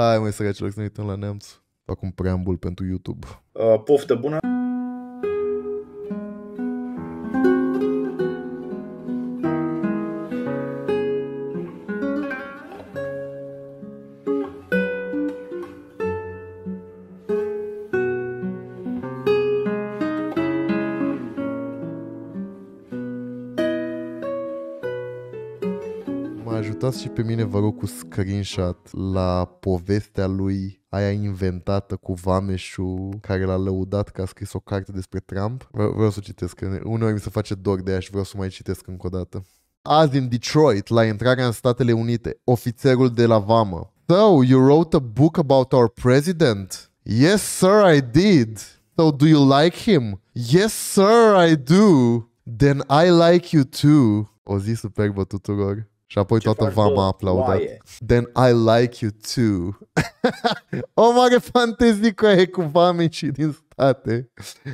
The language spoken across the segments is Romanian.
Hai mai săracilor să ne uităm la neamț. un preambul pentru YouTube. Uh, poftă bună! ajutați și pe mine, vă rog, cu screenshot la povestea lui aia inventată cu Vameșu care l-a lăudat că a scris o carte despre Trump. V- vreau să o citesc, uneori mi se face dor de ea și vreau să mai citesc încă o dată. Azi în Detroit, la intrarea în Statele Unite, ofițerul de la Vamă. So, you wrote a book about our president? Yes, sir, I did. So, do you like him? Yes, sir, I do. Then I like you too. O zi superbă tuturor. Și apoi Ce toată vama a aplaudat. Then I like you too. o mare fantezie cu aia cu vame și din Ate,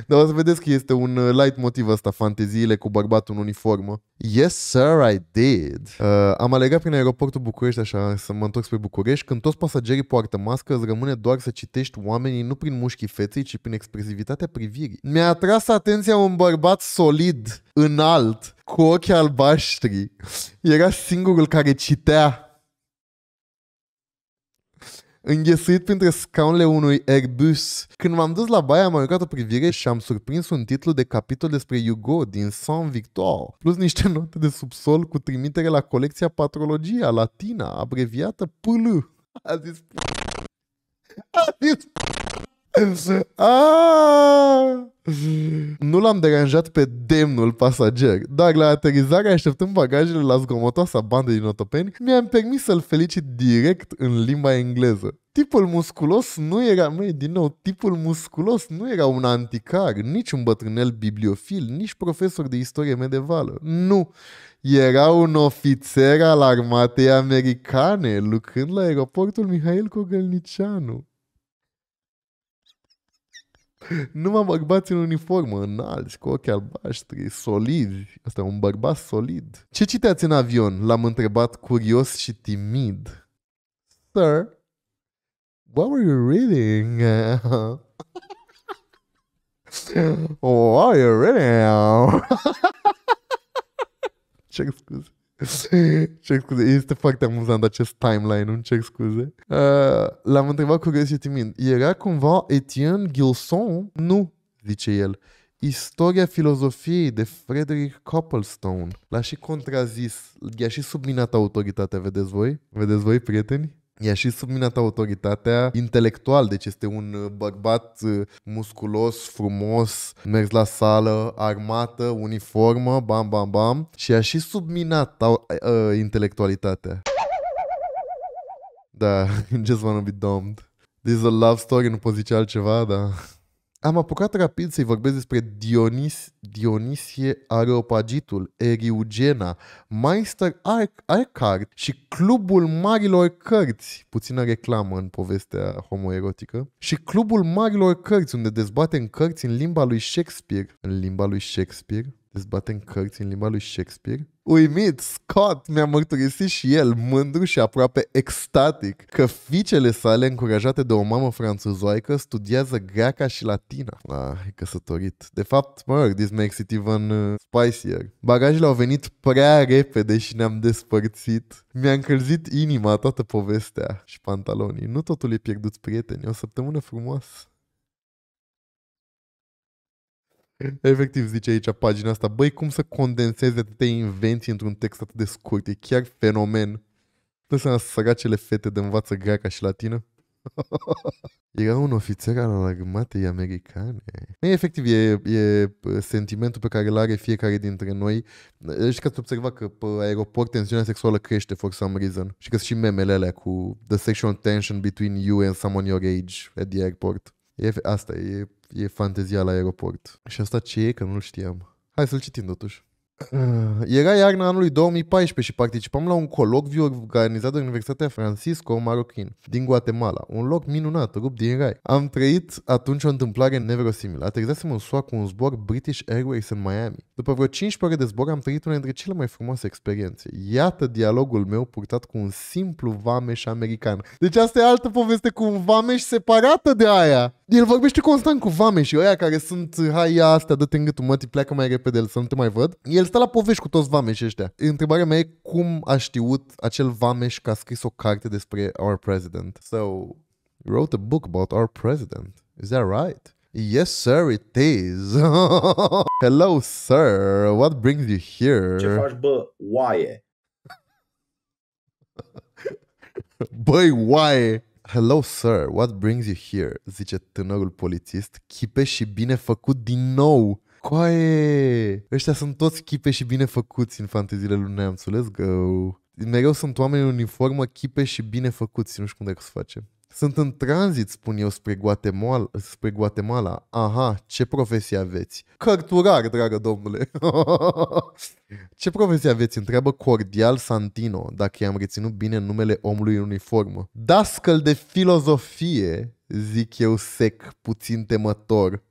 Dar o să vedeți că este un uh, light motiv ăsta, fanteziile cu bărbatul în uniformă. Yes, sir, I did. Uh, am alegat prin aeroportul București, așa, să mă întorc spre București, când toți pasagerii poartă mască, îți rămâne doar să citești oamenii nu prin mușchii feței, ci prin expresivitatea privirii. Mi-a atras atenția un bărbat solid, înalt, cu ochi albaștri. Era singurul care citea înghesuit printre scaunele unui Airbus. Când m-am dus la baia, am aruncat o privire și am surprins un titlu de capitol despre Hugo din Saint-Victor, plus niște note de subsol cu trimitere la colecția Patrologia Latina, abreviată PL. A zis... A zis... Însă, Nu l-am deranjat pe demnul pasager, dar la aterizare așteptând bagajele la zgomotoasa bandă din otopeni, mi-am permis să-l felicit direct în limba engleză. Tipul musculos nu era, mai din nou, tipul musculos nu era un anticar, nici un bătrânel bibliofil, nici profesor de istorie medievală. Nu, era un ofițer al armatei americane, lucrând la aeroportul Mihail Cogălnicianu. Numai bărbați în uniformă, înalți, cu ochi albaștri, solid. Asta e un bărbat solid. Ce citeați în avion? L-am întrebat curios și timid. Sir, what were you reading? what are you reading? Ce scuze. ce scuze, este foarte amuzant acest timeline, nu cer scuze. Uh, l-am întrebat cu și timid. Era cumva Etienne Gilson? Nu, zice el. Istoria filozofiei de Frederick Copplestone. L-a și contrazis, i-a și subminat autoritatea, vedeți voi? Vedeți voi, prieteni? i și subminat autoritatea intelectual, deci este un uh, bărbat uh, musculos, frumos, mers la sală, armată, uniformă, bam, bam, bam, și a și subminat uh, uh, intelectualitatea. Da, just wanna be dumbed. This is a love story, nu pot zice altceva, da. Am apucat rapid să-i vorbesc despre Dionis, Dionisie Areopagitul, Eriugena, Meister Arcard și Clubul Marilor Cărți, puțină reclamă în povestea homoerotică, și Clubul Marilor Cărți, unde în cărți în limba lui Shakespeare. În limba lui Shakespeare? în cărți în limba lui Shakespeare? Uimit, Scott mi-a mărturisit și el, mândru și aproape extatic, că fiicele sale, încurajate de o mamă franțuzoică, studiază greaca și latina. Ah, e căsătorit. De fapt, mă rog, this makes it even uh, spicier. Bagajele au venit prea repede și ne-am despărțit. Mi-a încălzit inima toată povestea și pantalonii. Nu totul e pierdut, prieteni, o săptămână frumoasă. Efectiv, zice aici pagina asta, băi, cum să condenseze atâtea invenții într-un text atât de scurt? E chiar fenomen. Dă să săracele fete de învață greaca și latină? Era un ofițer al armatei americane. E, efectiv, e, e sentimentul pe care îl are fiecare dintre noi. Și că ați observat că pe aeroport tensiunea sexuală crește for some reason. Și că și memele alea cu the sexual tension between you and someone your age at the airport. E, asta e e fantezia la aeroport. Și asta ce e, că nu-l știam. Hai să-l citim totuși. Ah, era iarna anului 2014 și participam la un colocviu organizat de Universitatea Francisco marocin din Guatemala, un loc minunat, rupt din rai. Am trăit atunci o întâmplare neverosimilă. Aterizasem în SUA cu un zbor British Airways în Miami. După vreo 15 ore de zbor am trăit una dintre cele mai frumoase experiențe. Iată dialogul meu purtat cu un simplu vameș american. Deci asta e altă poveste cu un vameș separată de aia. El vorbește constant cu vameșii ăia care sunt, hai ia astea, dă-te în gâtul mă, pleacă mai repede, să nu te mai văd. El stat la povești cu toți vameșii ăștia. Întrebarea mea e cum a știut acel vameș că a scris o carte despre our president. So, wrote a book about our president. Is that right? Yes, sir, it is. Hello, sir. What brings you here? Ce faci, bă? Oaie. Băi, oaie. Hello, sir. What brings you here? Zice tânărul polițist, chipe și bine făcut din nou. Coaie! Ăștia sunt toți chipe și bine făcuți în fanteziile lui Neamțul. Let's go! Mereu sunt oameni în uniformă, chipe și bine făcuți. Nu știu cum dacă se face. Sunt în tranzit, spun eu, spre Guatemala. Spre Guatemala. Aha, ce profesie aveți? Cărturar, dragă domnule. ce profesie aveți? Întreabă cordial Santino, dacă i-am reținut bine numele omului în uniformă. Dascăl de filozofie, zic eu sec, puțin temător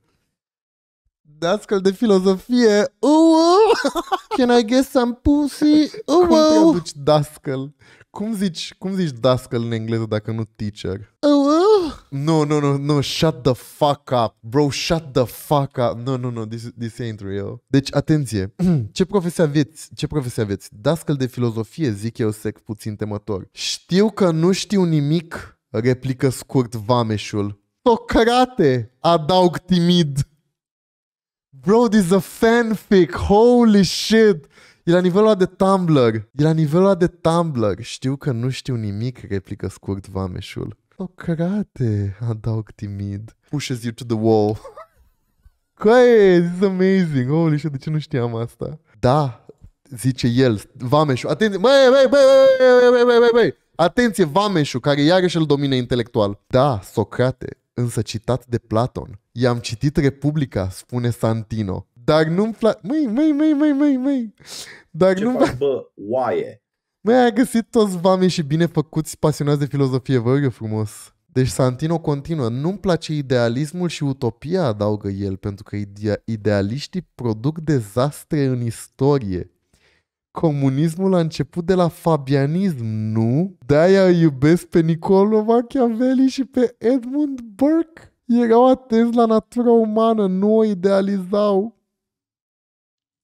de astfel de filozofie. Uh-uh! Can I get some pussy? Uh-uh! Cum traduci dascăl? Cum zici, cum zici dascăl în engleză dacă nu teacher? Uh-uh! No, no, no, no, shut the fuck up, bro, shut the fuck up. No, no, no, this, this ain't real. Deci, atenție, ce profesie aveți? Ce profesie aveți? Dascăl de filozofie, zic eu sec puțin temător. Știu că nu știu nimic, replică scurt vameșul. Socrate, adaug timid. Bro, this is a fanfic, holy shit! E la nivelul ăla de Tumblr. E la nivelul ăla de Tumblr. Știu că nu știu nimic, replică scurt vameșul. Oh, crate, adaug timid. Pushes you to the wall. Coaie, this is amazing. Holy shit, de ce nu știam asta? Da, zice el, vameșul. Atenție, băi, băi, băi, băi, băi, băi, băi, băi. Atenție, vameșul, care iarăși îl domine intelectual. Da, Socrate, însă citat de Platon. I-am citit Republica, spune Santino. Dar nu-mi place... Măi, măi, măi, măi, măi, măi. Dar nu-mi faci, bă, oaie? Măi, ai găsit toți vame și bine făcuți pasionați de filozofie, vă rog frumos. Deci Santino continuă, nu-mi place idealismul și utopia, adaugă el, pentru că idealiștii produc dezastre în istorie comunismul a început de la fabianism, nu? De-aia iubesc pe Niccolo Machiavelli și pe Edmund Burke. Erau atenți la natura umană, nu o idealizau.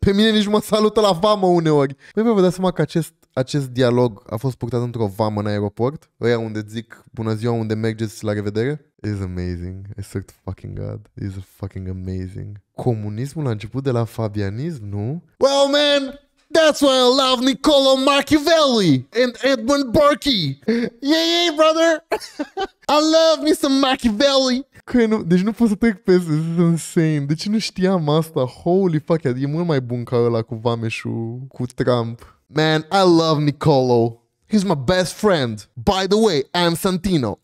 Pe mine nici mă salută la vamă uneori. Păi vă dați seama că acest, acest dialog a fost purtat într-o vamă în aeroport? Ăia unde zic bună ziua, unde mergeți la revedere? Is amazing. I swear to fucking God. Is fucking amazing. Comunismul a început de la fabianism, nu? Well, man, That's why I love Niccolo Machiavelli and Edmund Burke. Yeah, yeah, brother! I love me some Machiavelli! Că nu, deci nu pot să trec pe this is insane. Deci nu știam asta? Holy fuck, e mult mai bun ca ăla cu Vameșul, cu Trump. Man, I love Niccolo. He's my best friend. By the way, I'm Santino.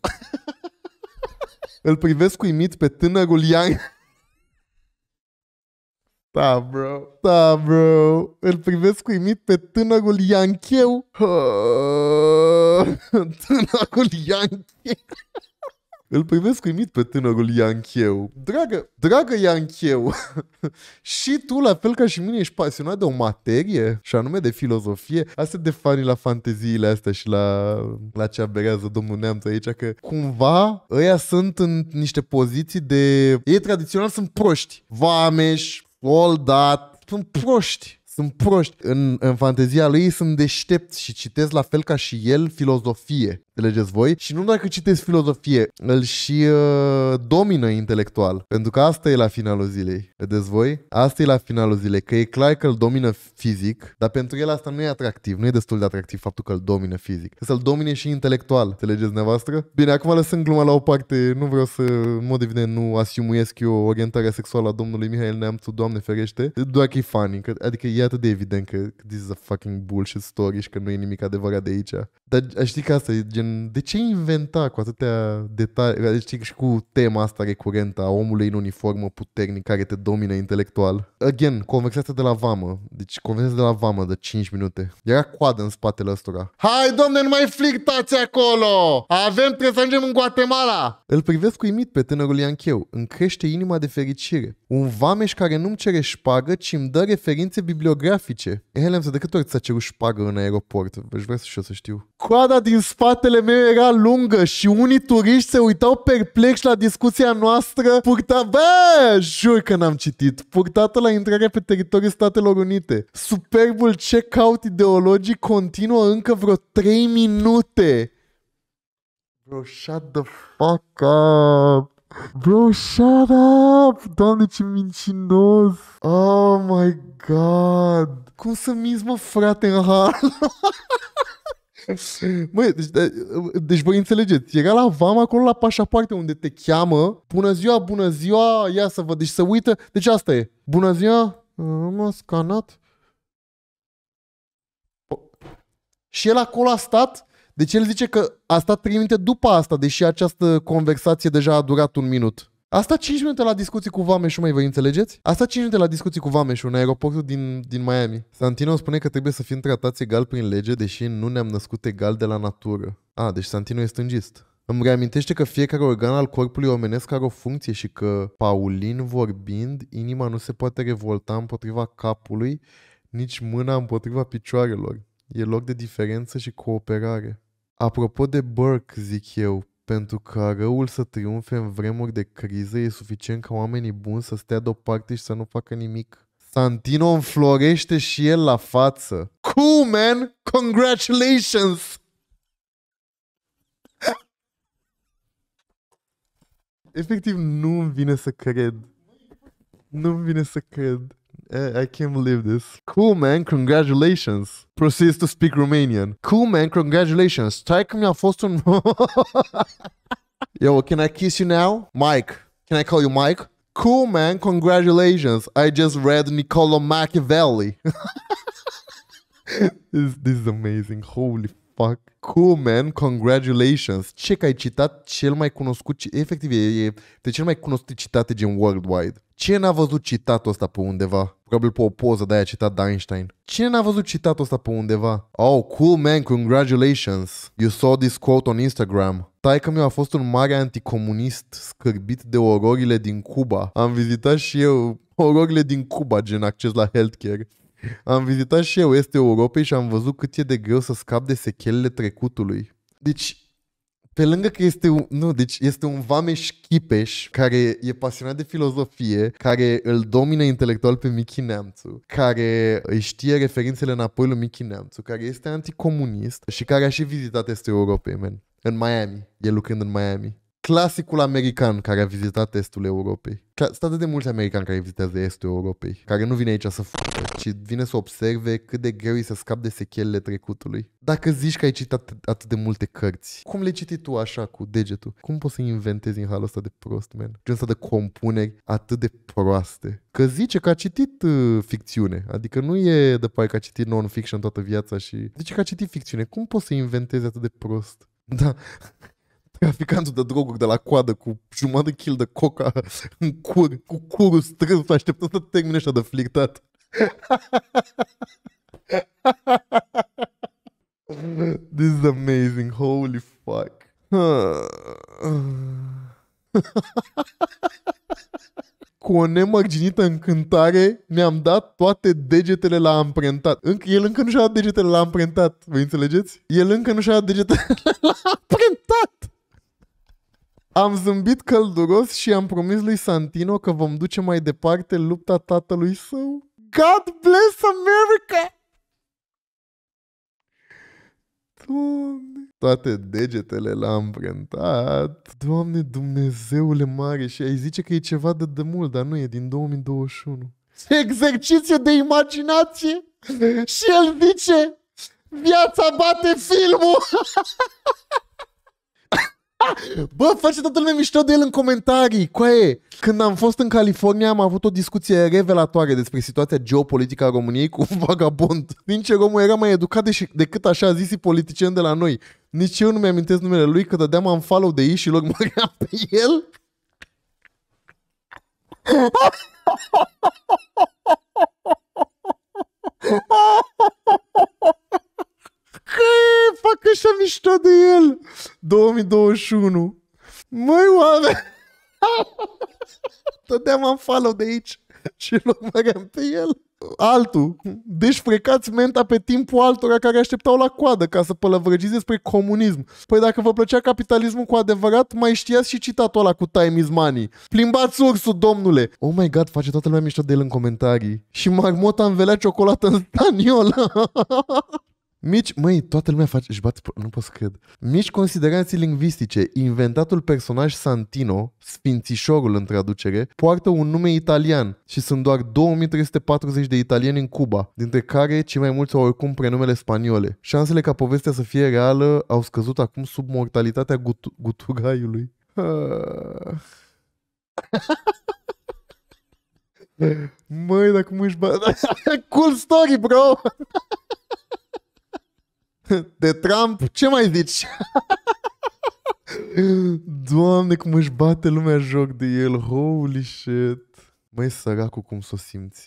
Îl privesc cu imit pe tânărul Yang. Da, bro. Da, bro. Îl privesc cu imit pe tânărul Iancheu. tânărul Iancheu. Îl privesc uimit pe tânărul Iancheu. Dragă, dragă Iancheu, și tu, la fel ca și mine, ești pasionat de o materie, și anume de filozofie. Asta de fani la fanteziile astea și la, la ce aberează domnul Neamț aici, că cumva ăia sunt în niște poziții de... Ei tradițional sunt proști, vameși, all that. Sunt proști sunt proști. În, în fantezia lui sunt deștepți și citesc la fel ca și el filozofie înțelegeți voi, și nu dacă citeți filozofie, îl și uh, domină intelectual. Pentru că asta e la finalul zilei, vedeți voi? Asta e la finalul zilei, că e clar că îl domină fizic, dar pentru el asta nu e atractiv, nu e destul de atractiv faptul că îl domină fizic. Că să-l domine și intelectual, înțelegeți nevastră? Bine, acum lăsând gluma la o parte, nu vreau să, în mod evident, nu asumuiesc eu orientarea sexuală a domnului Mihail Neamțu, doamne ferește, doar că e funny, că, adică e atât de evident că this is a fucking bullshit story și că nu e nimic adevărat de aici. Dar știi că asta e gen gen, de ce inventa cu atâtea detalii, adică și cu tema asta recurentă a omului în uniformă puternic care te domină intelectual. Again, conversația de la vamă, deci conversația de la vamă de 5 minute. Era coadă în spatele ăstora. Hai, domne, nu mai flictați acolo! Avem, trebuie să ajungem în Guatemala! Îl privesc uimit pe tânărul Iancheu, îmi crește inima de fericire. Un vameș care nu-mi cere șpagă, ci îmi dă referințe bibliografice. Helen, de câte ori ți-a cerut șpagă în aeroport? Aș vrea și eu să știu coada din spatele meu era lungă și unii turiști se uitau perplex la discuția noastră purta... Bă, jur că n-am citit. Purtată la intrarea pe teritoriul Statelor Unite. Superbul check-out ideologic continuă încă vreo 3 minute. Bro, shut the fuck up. Bro, shut up! Doamne, ce mincinos! Oh my god! Cum să minți, mă, frate, în hal? Măi, deci, de, deci vă înțelegeți. Era la vama acolo la pașapoarte unde te cheamă. Bună ziua, bună ziua, ia să vă, deci să uită. Deci asta e. Bună ziua, m scanat. Și el acolo a stat deci el zice că a stat trei minute după asta, deși această conversație deja a durat un minut. Asta 5 minute la discuții cu Vameșul, mai vă înțelegeți? Asta 5 minute la discuții cu Vameșul în aeroportul din, din Miami. Santino spune că trebuie să fim tratați egal prin lege, deși nu ne-am născut egal de la natură. A, deci Santino e stângist. Îmi reamintește că fiecare organ al corpului omenesc are o funcție și că, Paulin vorbind, inima nu se poate revolta împotriva capului, nici mâna împotriva picioarelor. E loc de diferență și cooperare. Apropo de Burke, zic eu, pentru că răul să triumfe în vremuri de criză, e suficient ca oamenii buni să stea deoparte și să nu facă nimic. Santino înflorește și el la față. Cool, man! Congratulations! Efectiv, nu-mi vine să cred. Nu-mi vine să cred. I, eh, I can't believe this. Cool, man. Congratulations. Proceeds to speak Romanian. Cool, man. Congratulations. Take me a fost Yo, can I kiss you now? Mike. Can I call you Mike? Cool, man. Congratulations. I just read Niccolo Machiavelli. this, this is amazing. Holy fuck? Cool, man, congratulations. Ce că ai citat cel mai cunoscut, efectiv, e, e de cel mai cunoscut citate din worldwide. Cine n-a văzut citatul ăsta pe undeva? Probabil pe o poză de aia citat de Einstein. Cine n-a văzut citatul ăsta pe undeva? Oh, cool man, congratulations. You saw this quote on Instagram. Taică meu a fost un mare anticomunist scârbit de ororile din Cuba. Am vizitat și eu ororile din Cuba, gen acces la healthcare. Am vizitat și eu este Europei și am văzut cât e de greu să scap de sechelele trecutului. Deci, pe lângă că este un, nu, deci este un vameș chipeș care e pasionat de filozofie, care îl domină intelectual pe Michi Neamțu, care îi știe referințele înapoi lui Michi Neamțu, care este anticomunist și care a și vizitat este Europei, man, în Miami, e lucrând în Miami clasicul american care a vizitat estul Europei. Sunt atât de mulți americani care vizitează estul Europei, care nu vine aici să fure, ci vine să observe cât de greu e să scap de sechelele trecutului. Dacă zici că ai citit atât de multe cărți, cum le citi tu așa cu degetul? Cum poți să inventezi în halul ăsta de prost, man? Genul ăsta de compuneri atât de proaste. Că zice că a citit uh, ficțiune, adică nu e de păi că a citit non-fiction toată viața și... Zice că a citit ficțiune. Cum poți să inventezi atât de prost? Da traficantul de droguri de la coadă cu jumătate de kil de coca în cur, cu curul strâns, așteptând să termine așa de flirtat. This is amazing, holy fuck. Cu o nemărginită încântare ne-am dat toate degetele la amprentat. Înc- el încă nu și-a dat degetele la amprentat, vă înțelegeți? El încă nu și-a dat degetele la amprentat! Am zâmbit călduros și am promis lui Santino că vom duce mai departe lupta tatălui său. God bless America! Doamne! Toate degetele l am împrântat. Doamne Dumnezeule mare și ai zice că e ceva de demult, dar nu e din 2021. Exercițiu de imaginație și el zice viața bate filmul! Bă, face toată lumea mișto de el în comentarii. Coaie, când am fost în California am avut o discuție revelatoare despre situația geopolitică a României cu un vagabond. Din ce romul era mai educat decât așa zisii politicieni de la noi. Nici eu nu mi-amintesc numele lui, că dădeam un follow de ei și lor măream pe el că fac așa mișto de el. 2021. Măi, oameni! Tădeam am follow de aici și îl urmăream pe el. Altul. Deci frecați menta pe timpul altora care așteptau la coadă ca să pălăvrăgiți despre comunism. Păi dacă vă plăcea capitalismul cu adevărat, mai știați și citatul ăla cu Time is money. Plimbați ursul, domnule! Oh my god, face toată lumea mișto de el în comentarii. Și marmota învelea ciocolată în staniol. Mici, măi, toată lumea face, își bate, nu pot să cred. Mici considerații lingvistice. Inventatul personaj Santino, Sfințișorul în traducere, poartă un nume italian și sunt doar 2340 de italieni în Cuba, dintre care cei mai mulți au oricum prenumele spaniole. Șansele ca povestea să fie reală au scăzut acum sub mortalitatea gut- gutugaiului. Măi, dacă cum își bate... cool story, bro! de Trump, ce mai zici? Doamne, cum își bate lumea joc de el, holy shit. Măi, săracul, cum s-o simți.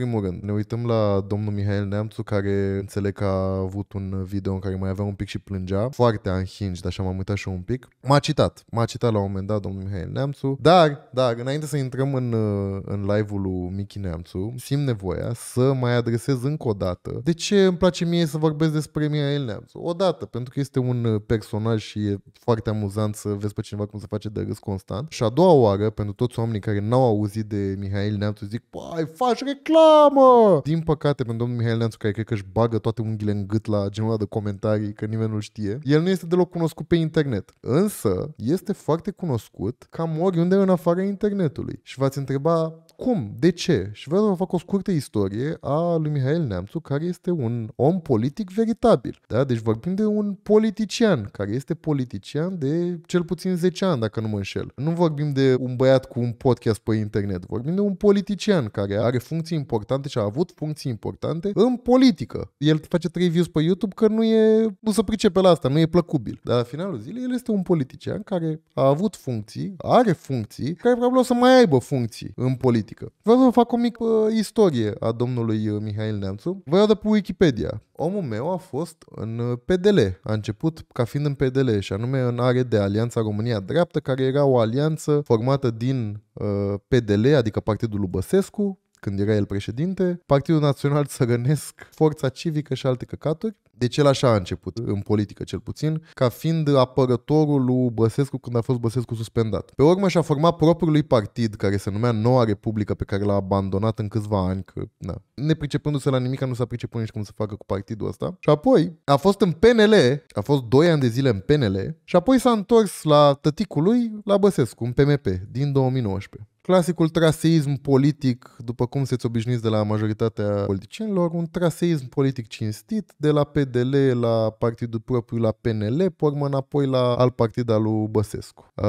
primul rând, ne uităm la domnul Mihail Neamțu, care înțeleg că a avut un video în care mai avea un pic și plângea, foarte unhinged, așa m-am uitat și un pic. M-a citat, m-a citat la un moment dat domnul Mihail Neamțu, dar, dar, înainte să intrăm în, uh, în live-ul lui Michi Neamțu, simt nevoia să mai adresez încă o dată de ce îmi place mie să vorbesc despre Mihail Neamțu. O dată, pentru că este un uh, personaj și e foarte amuzant să vezi pe cineva cum se face de râs constant. Și a doua oară, pentru toți oamenii care n-au auzit de Mihail Neamțu, zic, păi, faci reclamă! mă! Din păcate, pentru domnul Mihai Leanțu, care cred că își bagă toate unghiile în gât la genul de comentarii, că nimeni nu știe, el nu este deloc cunoscut pe internet. Însă, este foarte cunoscut cam oriunde în afara internetului. Și v-ați întreba cum, de ce? Și vreau să vă fac o scurtă istorie a lui Mihail Neamțu, care este un om politic veritabil. Da? Deci vorbim de un politician, care este politician de cel puțin 10 ani, dacă nu mă înșel. Nu vorbim de un băiat cu un podcast pe internet, vorbim de un politician care are funcții importante și a avut funcții importante în politică. El face 3 views pe YouTube că nu e, nu se pricepe la asta, nu e plăcubil. Dar la finalul zilei el este un politician care a avut funcții, are funcții, care probabil o să mai aibă funcții în politică politică. Vreau să vă fac o mică uh, istorie a domnului uh, Mihail Neamțu. Vă iau de pe Wikipedia. Omul meu a fost în uh, PDL, a început ca fiind în PDL și anume în are de Alianța România Dreaptă, care era o alianță formată din uh, PDL, adică Partidul Lubăsescu, când era el președinte, Partidul Național Țărănesc, Forța Civică și alte căcaturi, deci el așa a început, în politică cel puțin, ca fiind apărătorul lui Băsescu când a fost Băsescu suspendat. Pe urmă și-a format propriul lui partid, care se numea Noua Republică, pe care l-a abandonat în câțiva ani, că, na, nepricepându-se la nimic, nu s-a priceput nici cum să facă cu partidul ăsta. Și apoi a fost în PNL, a fost 2 ani de zile în PNL și apoi s-a întors la tăticul lui, la Băsescu, în PMP, din 2019. Clasicul traseism politic, după cum se obișnuiți de la majoritatea politicienilor, un traseism politic cinstit, de la PDL la Partidul Propriu la PNL, pormă înapoi la alt partid al lui Băsescu. Uh,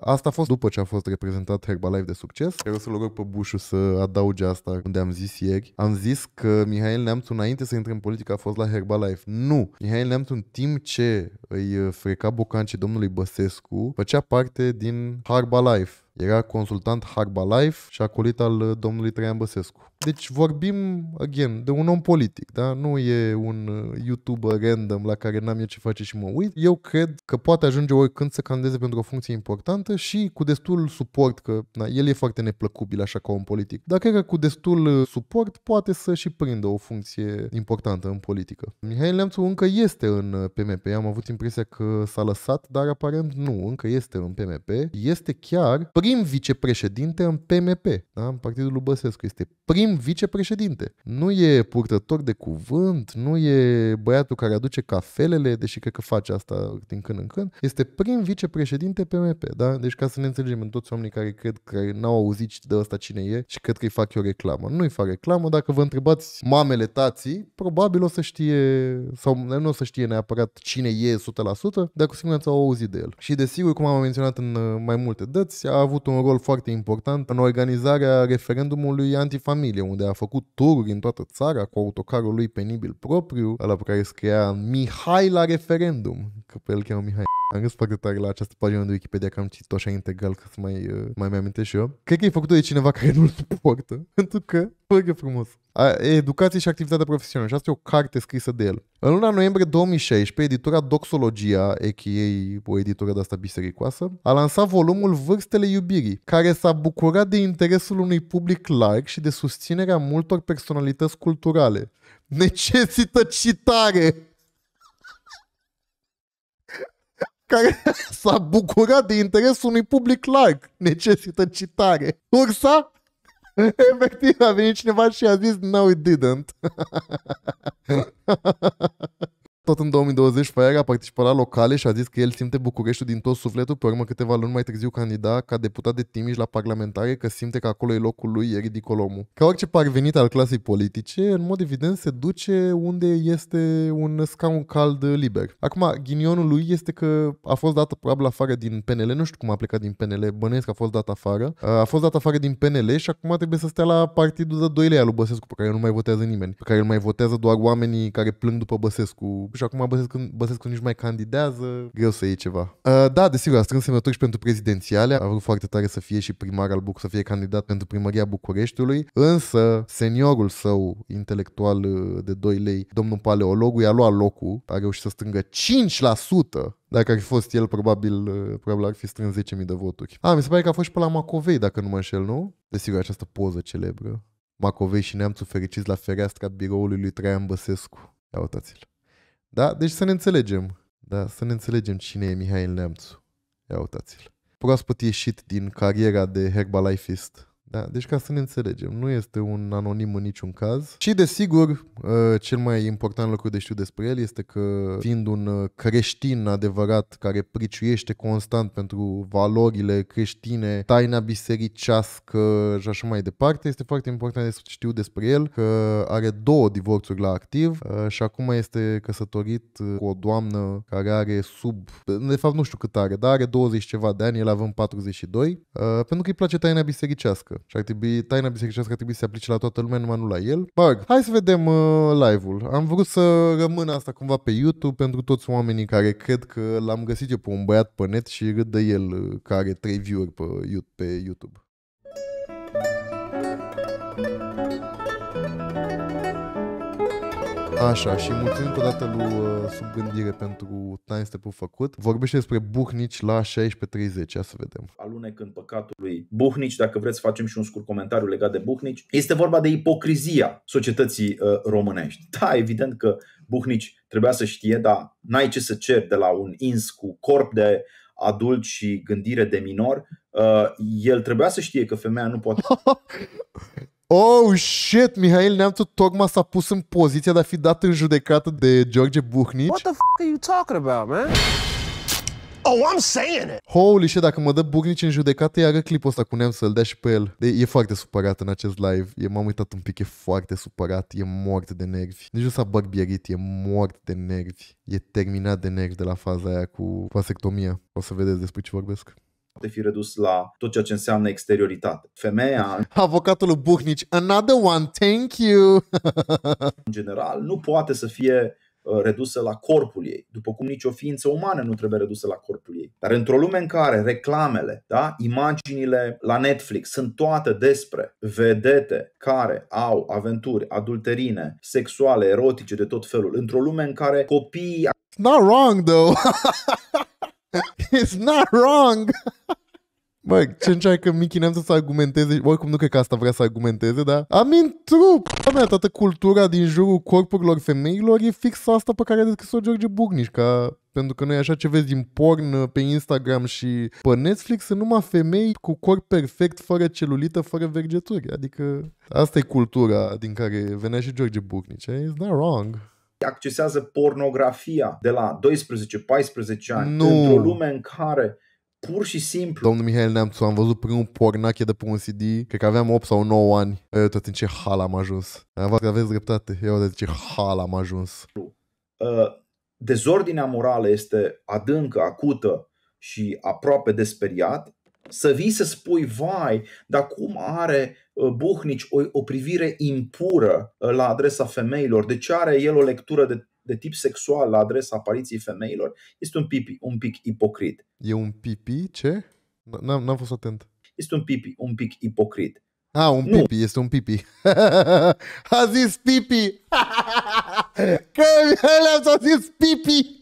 asta a fost după ce a fost reprezentat Herbalife de succes. Vreau să-l rog pe Bușu să adauge asta unde am zis ieri. Am zis că Mihail Neamțu înainte să intre în politică a fost la Herbalife. Nu! Mihail Neamțu în timp ce îi freca bocancii domnului Băsescu, făcea parte din Herbalife era consultant Life și acolit al uh, domnului Traian Băsescu. Deci vorbim, again, de un om politic, da? Nu e un uh, YouTuber random la care n-am eu ce face și mă uit. Eu cred că poate ajunge oricând să candideze pentru o funcție importantă și cu destul suport, că na, el e foarte neplăcubil așa ca un politic, dar cred că cu destul uh, suport poate să și prindă o funcție importantă în politică. Mihai Lemțu încă este în PMP, am avut impresia că s-a lăsat, dar aparent nu, încă este în PMP. Este chiar prim prim vicepreședinte în PMP, da? în Partidul lui Băsescu. Este prim vicepreședinte. Nu e purtător de cuvânt, nu e băiatul care aduce cafelele, deși cred că face asta din când în când. Este prim vicepreședinte PMP. Da? Deci ca să ne înțelegem în toți oamenii care cred că n-au auzit de ăsta cine e și cred că îi fac eu reclamă. Nu îi fac reclamă. Dacă vă întrebați mamele tații, probabil o să știe sau nu o să știe neapărat cine e 100%, dar cu siguranță au auzit de el. Și desigur, cum am menționat în uh, mai multe dăți, a avut avut un rol foarte important în organizarea referendumului antifamilie, unde a făcut tururi în toată țara cu autocarul lui penibil propriu, ala pe care scria Mihai la referendum, că pe el cheamă Mihai. Am râs foarte tare la această pagină de Wikipedia că am citit-o așa integral ca să mai, uh, mai mi-amintesc și eu. Cred că e făcută de cineva care nu-l suportă, pentru că, foarte frumos. A, educație și activitatea profesională. Și asta e o carte scrisă de el. În luna noiembrie 2016, editura Doxologia, a.k.a. o editură de asta bisericoasă, a lansat volumul Vârstele iubirii, care s-a bucurat de interesul unui public larg și de susținerea multor personalități culturale. Necesită citare! care s-a bucurat de interesul unui public larg. Necesită citare. Ursa? Efectiv, a venit cineva și a zis, no, it didn't. Tot în 2020, Faier a participat la locale și a zis că el simte Bucureștiul din tot sufletul, pe urmă câteva luni mai târziu candida ca deputat de Timiș la parlamentare, că simte că acolo e locul lui, e omul. Ca orice parvenit al clasei politice, în mod evident se duce unde este un scaun cald liber. Acum, ghinionul lui este că a fost dat probabil afară din PNL, nu știu cum a plecat din PNL, bănuiesc că a fost dat afară, a fost dat afară din PNL și acum trebuie să stea la partidul de doilea lui Băsescu, pe care nu mai votează nimeni, pe care îl mai votează doar oamenii care plâng după Băsescu și acum Băsescu, Băsescu nici mai candidează, greu să iei ceva. Uh, da, desigur, a strâns semnături și pentru prezidențiale, a vrut foarte tare să fie și primar al Bucureștiului, să fie candidat pentru primăria Bucureștiului, însă seniorul său intelectual uh, de 2 lei, domnul Paleologu, i-a luat locul, a reușit să strângă 5% dacă ar fi fost el, probabil, uh, probabil ar fi strâns 10.000 de voturi. A, mi se pare că a fost și pe la Macovei, dacă nu mă înșel, nu? Desigur, această poză celebră. Macovei și neamțul fericiți la fereastra biroului lui Traian Băsescu. Ia uitați-l. Da? Deci să ne înțelegem. Da? Să ne înțelegem cine e Mihai Neamțu. Ia uitați-l. Proaspăt ieșit din cariera de Herbalifeist. Da? Deci ca să ne înțelegem, nu este un anonim în niciun caz. Și desigur, uh, cel mai important lucru de știu despre el este că fiind un uh, creștin adevărat care priciuiește constant pentru valorile creștine, taina bisericească și așa mai departe, este foarte important să știu despre el că are două divorțuri la activ uh, și acum este căsătorit cu o doamnă care are sub, de fapt nu știu cât are, dar are 20 ceva de ani, el având 42, pentru că îi place taina bisericească. Și ar trebui, taina bisericească ar trebui să se aplice la toată lumea, numai nu la el. Bag, hai să vedem uh, live-ul. Am vrut să rămână asta cumva pe YouTube pentru toți oamenii care cred că l-am găsit eu pe un băiat pe net și râd de el uh, care trei view-uri pe, pe YouTube. Așa, și mulțumim încă o dată lui uh, Subgândire pentru time step făcut. Vorbește despre Buhnici la 16.30, ia să vedem. păcatul păcatului Buhnici, dacă vreți facem și un scurt comentariu legat de Buhnici. Este vorba de ipocrizia societății uh, românești. Da, evident că Buhnici trebuia să știe, dar n-ai ce să ceri de la un ins cu corp de adult și gândire de minor, uh, el trebuia să știe că femeia nu poate. Oh, shit, Mihail Neamțu tocmai s-a pus în poziția de a fi dat în judecată de George Buhnici. What the f*** are you talking about, man? Oh, I'm saying it! Holy shit, dacă mă dă Buhnici în judecată, iară clipul ăsta cu Neamțu să-l dea și pe el. De e foarte supărat în acest live. E, m-am uitat un pic, e foarte supărat, e mort de nervi. Nici nu s-a bărbierit, e mort de nervi. E terminat de nervi de la faza aia cu vasectomia. O să vedeți despre ce vorbesc poate fi redus la tot ceea ce înseamnă exterioritate. Femeia... Avocatul Buhnici, another one, thank you! în general, nu poate să fie uh, redusă la corpul ei, după cum nicio ființă umană nu trebuie redusă la corpul ei. Dar într-o lume în care reclamele, da, imaginile la Netflix sunt toate despre vedete care au aventuri adulterine, sexuale, erotice de tot felul, într-o lume în care copiii not wrong though. It's not wrong! Băi, ce încearcă Mickey am să argumenteze, oricum nu cred că asta vrea să argumenteze, dar am intru! mea, toată cultura din jurul corpurilor femeilor e fix asta pe care a descris-o George Bugniș, ca pentru că noi așa ce vezi din porn uh, pe Instagram și pe Netflix sunt numai femei cu corp perfect, fără celulită, fără vergeturi. Adică asta e cultura din care venea și George Bucnici. Eh? It's not wrong accesează pornografia de la 12-14 ani nu. într-o lume în care pur și simplu. Domnul Mihail Neamțu, am văzut primul pornache de pe un CD, cred că aveam 8 sau 9 ani. tot în ce hal am ajuns. că aveți dreptate, eu de ce hal am ajuns. Dezordinea morală este adâncă, acută și aproape de speriat. Să vii să spui, vai, dar cum are Uh, buhnici o, o privire impură uh, la adresa femeilor, de ce are el o lectură de de tip sexual la adresa apariției femeilor, este un, pipi, un pic ipocrit. E un pipi? Ce? N-am, fost atent. Este un pipi, un pic ipocrit. A, un nu. pipi, este un pipi. a zis pipi! Că ăla s-a zis pipi!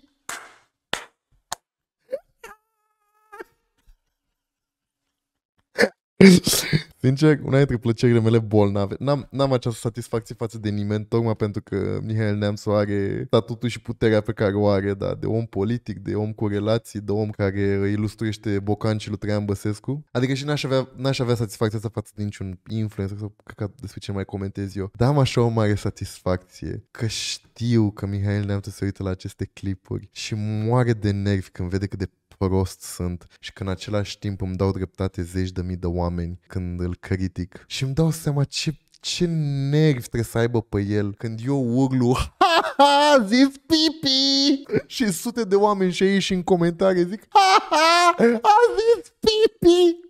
Sincer, una dintre plăcerile mele bolnave. N-am, n-am această satisfacție față de nimeni, tocmai pentru că Mihail Neamțu are statutul și puterea pe care o are, da, de om politic, de om cu relații, de om care ilustruiește bocancii lui Traian Băsescu. Adică și n-aș avea, n-aș avea satisfacția asta față de niciun influencer sau că despre ce mai comentez eu. Dar am așa o mare satisfacție că știu că Mihail Neamțu se uită la aceste clipuri și moare de nervi când vede cât de prost sunt și că în același timp îmi dau dreptate zeci de mii de oameni când îl critic și îmi dau seama ce ce nervi trebuie să aibă pe el când eu urlu ha ha zis pipi și sute de oameni și aici în comentarii zic ha ha a zis pipi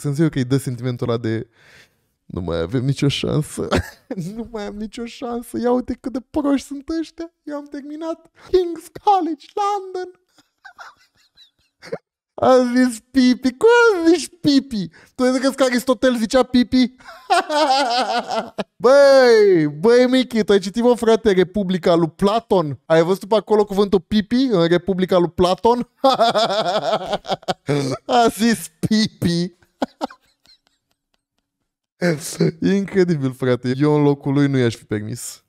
sunt sigur că îi dă sentimentul ăla de nu mai avem nicio șansă, nu mai am nicio șansă, ia uite cât de proști sunt ăștia, eu am terminat King's College London, a zis pipi, cum am zis pipi? Tu ai zis că Aristotel zicea pipi? băi, băi Michi, tu ai citit mă frate Republica lui Platon? Ai văzut pe acolo cuvântul pipi în Republica lui Platon? a zis pipi. Incredibil, frate. Eu în locul lui nu i-aș fi permis.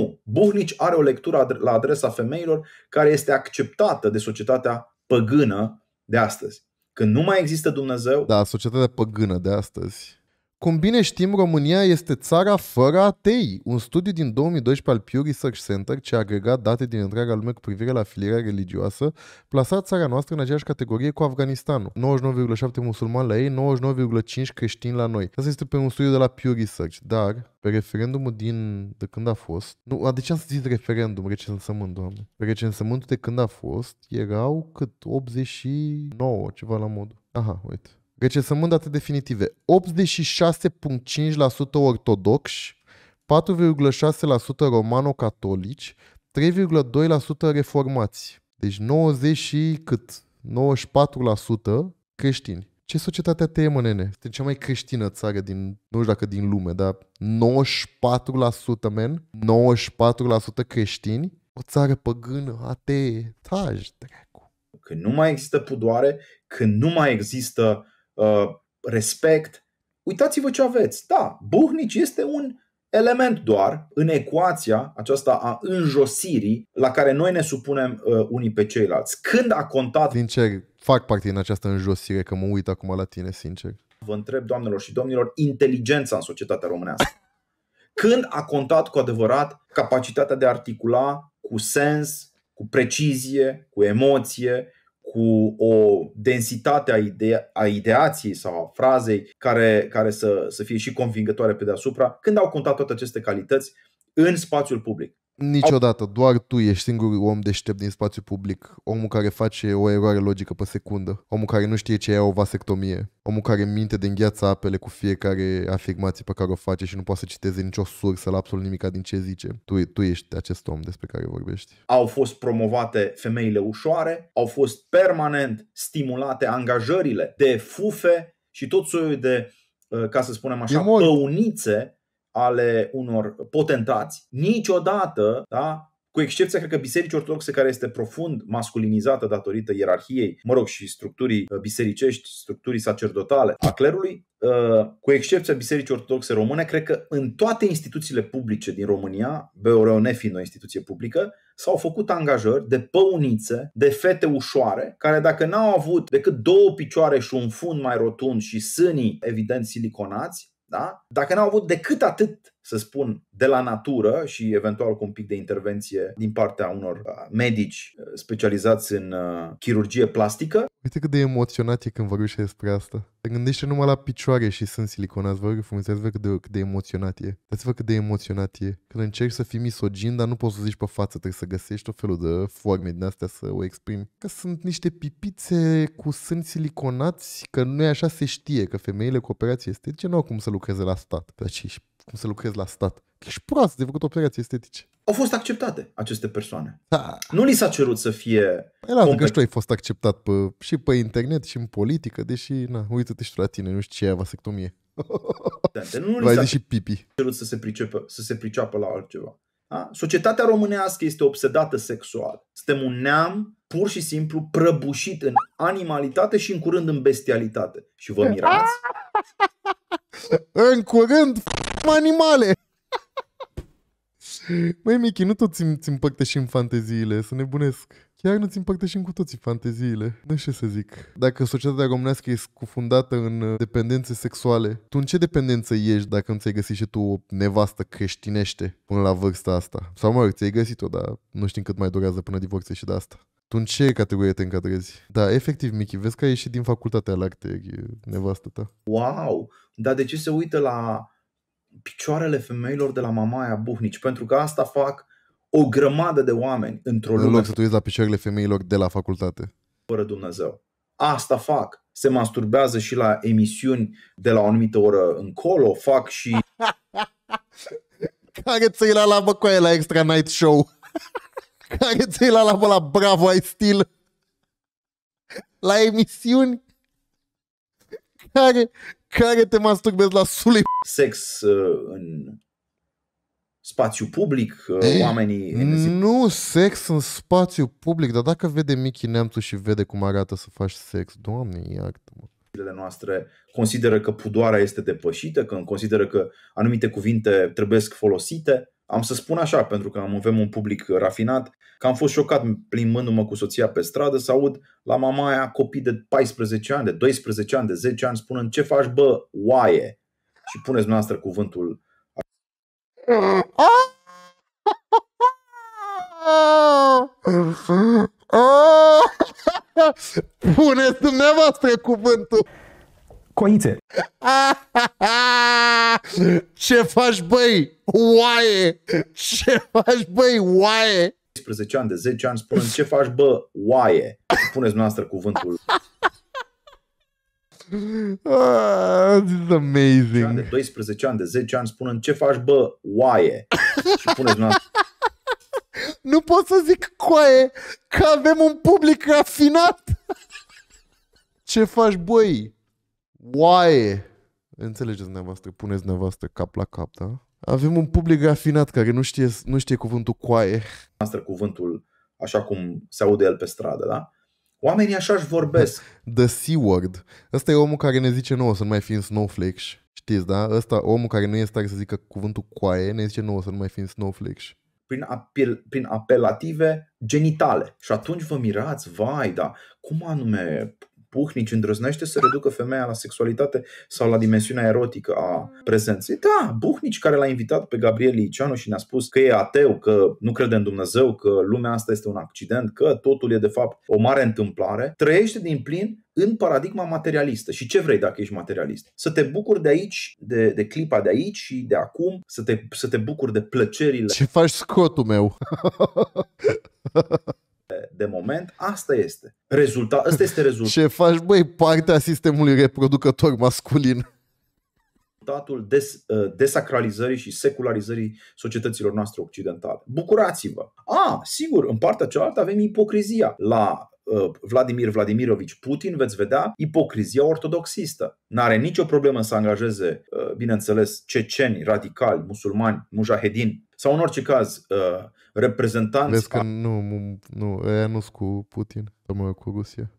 Nu. Buhnici are o lectură la adresa femeilor care este acceptată de societatea păgână de astăzi. Când nu mai există Dumnezeu. Da, societatea păgână de astăzi. Cum bine știm, România este țara fără atei. Un studiu din 2012 al Pew Research Center, ce a agregat date din întreaga lume cu privire la filiera religioasă, plasa țara noastră în aceeași categorie cu Afganistanul. 99,7 musulmani la ei, 99,5 creștini la noi. Asta este pe un studiu de la Pew Research, dar pe referendumul din... de când a fost... Nu, de ce am zic referendum, recensământ, doamne? Pe recensământul de când a fost erau cât? 89, ceva la modul. Aha, uite recensământ date definitive, 86,5% ortodoxi, 4,6% romano-catolici, 3,2% reformați. Deci 90 și cât? 94% creștini. Ce societatea te e, mă, nene? Este cea mai creștină țară din, nu știu dacă din lume, dar 94% men, 94% creștini, o țară păgână, atee, taj, dracu. Când nu mai există pudoare, când nu mai există Uh, respect. Uitați-vă ce aveți. Da, Buhnici este un element doar în ecuația aceasta a înjosirii la care noi ne supunem uh, unii pe ceilalți. Când a contat... Sincer, fac parte din această înjosire, că mă uit acum la tine, sincer. Vă întreb, doamnelor și domnilor, inteligența în societatea românească. Când a contat cu adevărat capacitatea de a articula cu sens, cu precizie, cu emoție, cu o densitate a, ide- a ideației sau a frazei care, care să, să fie și convingătoare pe deasupra, când au contat toate aceste calități în spațiul public. Niciodată, doar tu ești singurul om deștept din spațiu public, omul care face o eroare logică pe secundă, omul care nu știe ce e o vasectomie, omul care minte de îngheața apele cu fiecare afirmație pe care o face și nu poate să citeze nicio sursă la absolut nimica din ce zice. Tu, tu ești acest om despre care vorbești. Au fost promovate femeile ușoare, au fost permanent stimulate angajările de fufe și tot soiul de, uh, ca să spunem așa, păunițe ale unor potentați, niciodată, da, cu excepția, cred că, Bisericii Ortodoxe, care este profund masculinizată datorită ierarhiei, mă rog, și structurii uh, bisericești, structurii sacerdotale a clerului, uh, cu excepția Bisericii Ortodoxe Române, cred că în toate instituțiile publice din România, BRON fiind o instituție publică, s-au făcut angajări de păunițe, de fete ușoare, care dacă n-au avut decât două picioare și un fund mai rotund și sânii, evident, siliconați, da? Dacă n-au avut decât atât să spun, de la natură și eventual cu un pic de intervenție din partea unor uh, medici uh, specializați în uh, chirurgie plastică. Uite cât de emoționat e când vorbește despre asta. Te gândește numai la picioare și sunt siliconați, vă rog frumos, vă cât de, cât de emoționat e. Dați-vă cât de emoționat e. Când încerci să fii misogin, dar nu poți să zici pe față, trebuie să găsești o felul de forme din astea să o exprimi. Că sunt niște pipițe cu sân siliconați, că nu e așa se știe, că femeile cu operații estetice nu au cum să lucreze la stat. Dar ce ești cum să lucrezi la stat. Că ești proastă, de făcut operații estetice. Au fost acceptate aceste persoane. Ha. Da. Nu li s-a cerut să fie... Păi lasă că și tu ai fost acceptat pe, și pe internet și în politică, deși, na, uite-te și tu la tine, nu știu ce e vasectomie. Da, nu li s-a și pipi. cerut să se, pricepă, să se priceapă la altceva. Da? Societatea românească este obsedată sexual. Suntem un neam pur și simplu prăbușit în animalitate și în curând în bestialitate. Și vă mirați? În curând, animale! Măi, Michi, nu toți îți în fanteziile, să nebunesc. Chiar nu-ți împărtășim cu toții fanteziile. Nu știu ce să zic. Dacă societatea românească e scufundată în uh, dependențe sexuale, tu în ce dependență ești dacă nu ți-ai găsit și tu o nevastă creștinește până la vârsta asta? Sau mă rog, ți-ai găsit-o, dar nu știm cât mai durează până divorțe și de asta. Tu în ce categorie te încadrezi? Da, efectiv, Michi, vezi că ai ieșit din facultatea la nevastă ta. Wow! Dar de ce se uită la picioarele femeilor de la Mamaia Buhnici? Pentru că asta fac o grămadă de oameni într-o lume. În loc să te uiți la picioarele femeilor de la facultate. Fără Dumnezeu. Asta fac. Se masturbează și la emisiuni de la o anumită oră încolo. Fac și... Care ți la la băcoaie la Extra Night Show? care ți la la, la Bravo ai stil la emisiuni care, care te masturbezi la suli. Sex uh, în spațiu public, uh, Ei, eh, oamenii... Nu sex în spațiu public, dar dacă vede Michi Neamțu și vede cum arată să faci sex, doamne, iartă-mă noastre consideră că pudoarea este depășită, că consideră că anumite cuvinte trebuie folosite. Am să spun așa, pentru că avem un public rafinat, că am fost șocat plimbându-mă cu soția pe stradă să aud la mama aia copii de 14 ani, de 12 ani, de 10 ani spunând ce faci bă, oaie? Și puneți noastră cuvântul Puneți dumneavoastră cuvântul! coițe. Ce faci, băi? Oaie! Ce faci, băi? Oaie! 15 ani, de 10 ani, spun ce faci, bă? Oaie! Puneți noastră cuvântul. Ah, this is amazing. De 12 ani, de 10 ani, spun ce faci, bă, oaie. Și puneți noastră nu pot să zic coaie, că avem un public rafinat. Ce faci, băi? Oaie! Înțelegeți dumneavoastră, puneți dumneavoastră cap la cap, da? Avem un public afinat care nu știe, nu știe cuvântul coaie. Asta cuvântul așa cum se aude el pe stradă, da? Oamenii așa își vorbesc. The C-word. Ăsta e omul care ne zice nouă să nu mai fim snowflakes. Știți, da? Ăsta, omul care nu este stare să zică cuvântul coaie, ne zice nouă să nu mai fim snowflakes. Prin, apel, prin apelative genitale. Și atunci vă mirați, vai, da, cum anume puhnici îndrăznește să reducă femeia la sexualitate sau la dimensiunea erotică a prezenței. Da, Buhnici care l-a invitat pe Gabriel Liceanu și ne-a spus că e ateu, că nu crede în Dumnezeu, că lumea asta este un accident, că totul e de fapt o mare întâmplare, trăiește din plin în paradigma materialistă. Și ce vrei dacă ești materialist? Să te bucuri de aici, de, de clipa de aici și de acum, să te, să te bucuri de plăcerile. Ce faci scotul meu? de, moment, asta este. Rezultat, asta este rezultatul. Ce faci, băi, partea sistemului reproducător masculin. Rezultatul des, uh, desacralizării și secularizării societăților noastre occidentale. Bucurați-vă! A, sigur, în partea cealaltă avem ipocrizia. La uh, Vladimir Vladimirovici Putin, veți vedea ipocrizia ortodoxistă. N-are nicio problemă să angajeze, uh, bineînțeles, ceceni, radicali, musulmani, mujahedini sau în orice caz reprezentanți... Vezi că a... nu, nu, aia nu cu Putin, mă, cu Rusia.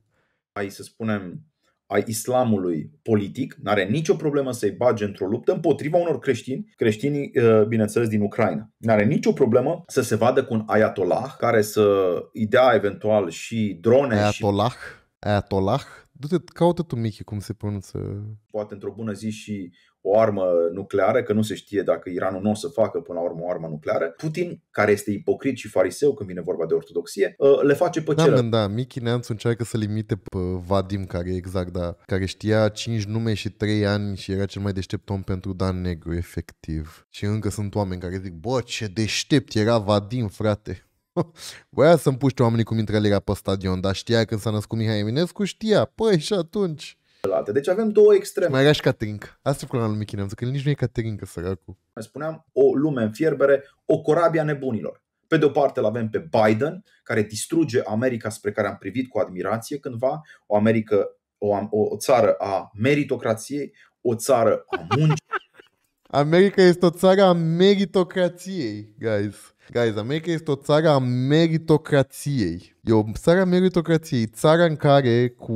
Ai, să spunem, ai islamului politic, n-are nicio problemă să-i bage într-o luptă împotriva unor creștini, creștini, ă, bineînțeles, din Ucraina. N-are nicio problemă să se vadă cu un ayatollah care să îi dea eventual și drone Ayatollah? Și... Ayatollah? Du-te, caută tu, Michi, cum se pronunță. Poate într-o bună zi și o armă nucleară, că nu se știe dacă Iranul nu o să facă până la urmă o armă nucleară. Putin, care este ipocrit și fariseu când vine vorba de ortodoxie, ă, le face pe da, celălalt. Da, da, Michi Neamț încearcă să limite pe Vadim, care exact, da, care știa 5 nume și 3 ani și era cel mai deștept om pentru Dan Negru, efectiv. Și încă sunt oameni care zic, bă, ce deștept era Vadim, frate. Voia să-mi puște oamenii cu mitraliera pe stadion, dar știa când s-a născut Mihai Eminescu, știa, păi și atunci celelalte. Deci avem două extreme. Mai era și Caterinca. Asta e problema lui Michi am că nici nu e Caterinca, săracul. Mai spuneam, o lume în fierbere, o corabia nebunilor. Pe de o parte îl avem pe Biden, care distruge America spre care am privit cu admirație cândva, o America, o, o, o țară a meritocrației, o țară a muncii. America este o țară a meritocrației, guys. Guys, America este o țară a meritocrației. E o țară a meritocrației, țara în care cu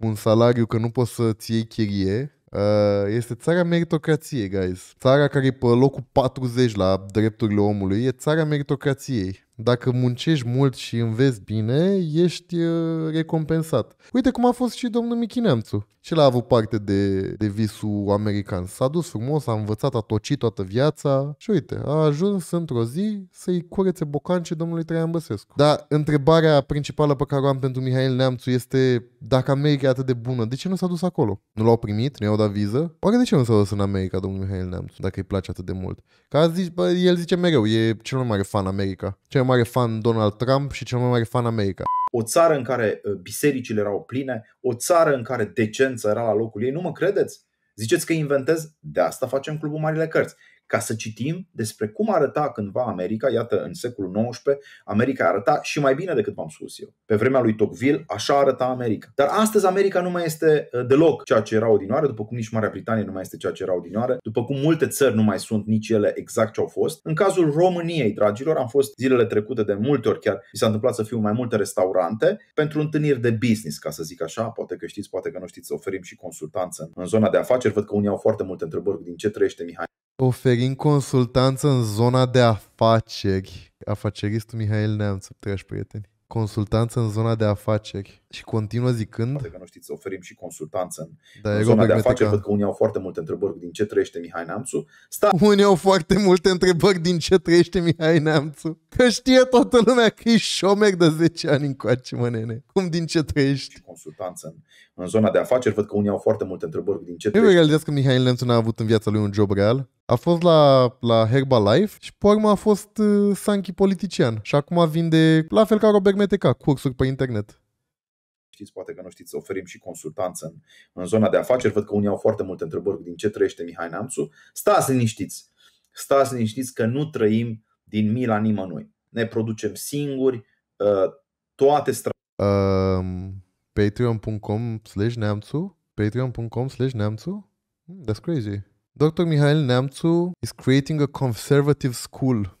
un salariu că nu poți să-ți iei chirie, uh, este țara meritocrației, guys. Țara care e pe locul 40 la drepturile omului e țara meritocrației. Dacă muncești mult și înveți bine, ești uh, recompensat. Uite cum a fost și domnul Michineamțu. Și l-a avut parte de, de visul american. S-a dus frumos, a învățat, a tocit toată viața și uite, a ajuns într-o zi să-i curețe bocanci domnului Traian Băsescu. Dar întrebarea principală pe care o am pentru Mihail Neamțu este dacă America e atât de bună, de ce nu s-a dus acolo? Nu l-au primit? Nu i-au dat viză? Oare de ce nu s-a dus în America domnul Mihail Neamțu, dacă îi place atât de mult? Că a bă, el zice mereu, e cel mai mare fan America. Cel mare fan Donald Trump și cel mai mare fan America. O țară în care uh, bisericile erau pline, o țară în care decența era la locul ei, nu mă credeți? Ziceți că inventez? De asta facem Clubul Marile Cărți ca să citim despre cum arăta cândva America, iată, în secolul XIX, America arăta și mai bine decât v-am spus eu. Pe vremea lui Tocqueville, așa arăta America. Dar astăzi America nu mai este uh, deloc ceea ce era odinioară, după cum nici Marea Britanie nu mai este ceea ce era odinioară, după cum multe țări nu mai sunt nici ele exact ce au fost. În cazul României, dragilor, am fost zilele trecute de multe ori chiar, mi s-a întâmplat să fiu mai multe restaurante pentru întâlniri de business, ca să zic așa, poate că știți, poate că nu știți, oferim și consultanță în zona de afaceri. Văd că unii au foarte multe întrebări din ce trăiește Mihai. Ofer Cătălin, Consultanță în zona de afaceri. Afaceristul Mihail Neamță, dragi prieteni. Consultanță în zona de afaceri. Și continuă zicând. Poate că nu știți să oferim și consultanță în, da, în zona de afaceri. Văd că unii au foarte multe întrebări din ce trăiește Mihai Neamțu. Sta... Unii au foarte multe întrebări din ce trăiește Mihai Neamțu. Că știe toată lumea că e șomer de 10 ani încoace, mă nene. Cum din ce trăiești? Consultanță în, în zona de afaceri. Văd că unii au foarte multe întrebări din ce trăiești. Eu realizez că Mihai Neamțu n-a avut în viața lui un job real. A fost la, la Herbalife și pe urmă a fost uh, sanchi politician și acum vinde la fel ca Robert Meteca, cursuri pe internet știți, poate că nu știți, oferim și consultanță în, în zona de afaceri. Văd că unii au foarte multe întrebări din ce trăiește Mihai Neamțu. Stați liniștiți! Stați liniștiți că nu trăim din mila nimănui. Ne producem singuri uh, toate stra- uh, patreon.com slash neamțu? Patreon.com slash neamțu? Hmm, that's crazy. Dr. Mihail Neamțu is creating a conservative school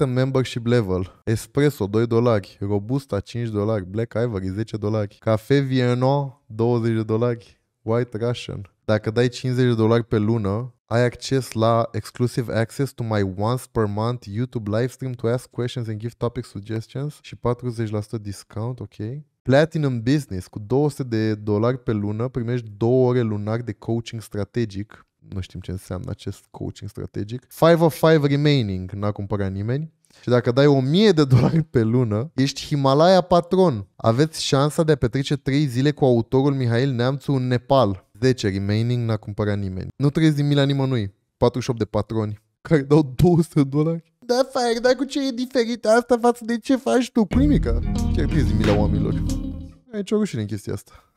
a membership level. Espresso 2 dolari, Robusta 5 dolari, Black Ivory 10 dolari, Cafe Vienno 20 de dolari, White Russian. Dacă dai 50 de dolari pe lună, ai acces la exclusive access to my once per month YouTube live stream to ask questions and give topic suggestions și 40% discount, ok? Platinum Business cu 200 de dolari pe lună primești 2 ore lunar de coaching strategic nu știm ce înseamnă acest coaching strategic. Five of Five Remaining n-a cumpărat nimeni. Și dacă dai 1000 de dolari pe lună, ești Himalaya patron. Aveți șansa de a petrece 3 zile cu autorul Mihail Neamțu în Nepal. 10 remaining n-a cumpărat nimeni. Nu trebuie din mila nimănui. 48 de patroni care dau 200 de dolari. Da, fai dar cu ce e diferit asta față de ce faci tu? Cu nimica. Chiar trebuie din mila oamenilor. ai nicio rușine în chestia asta.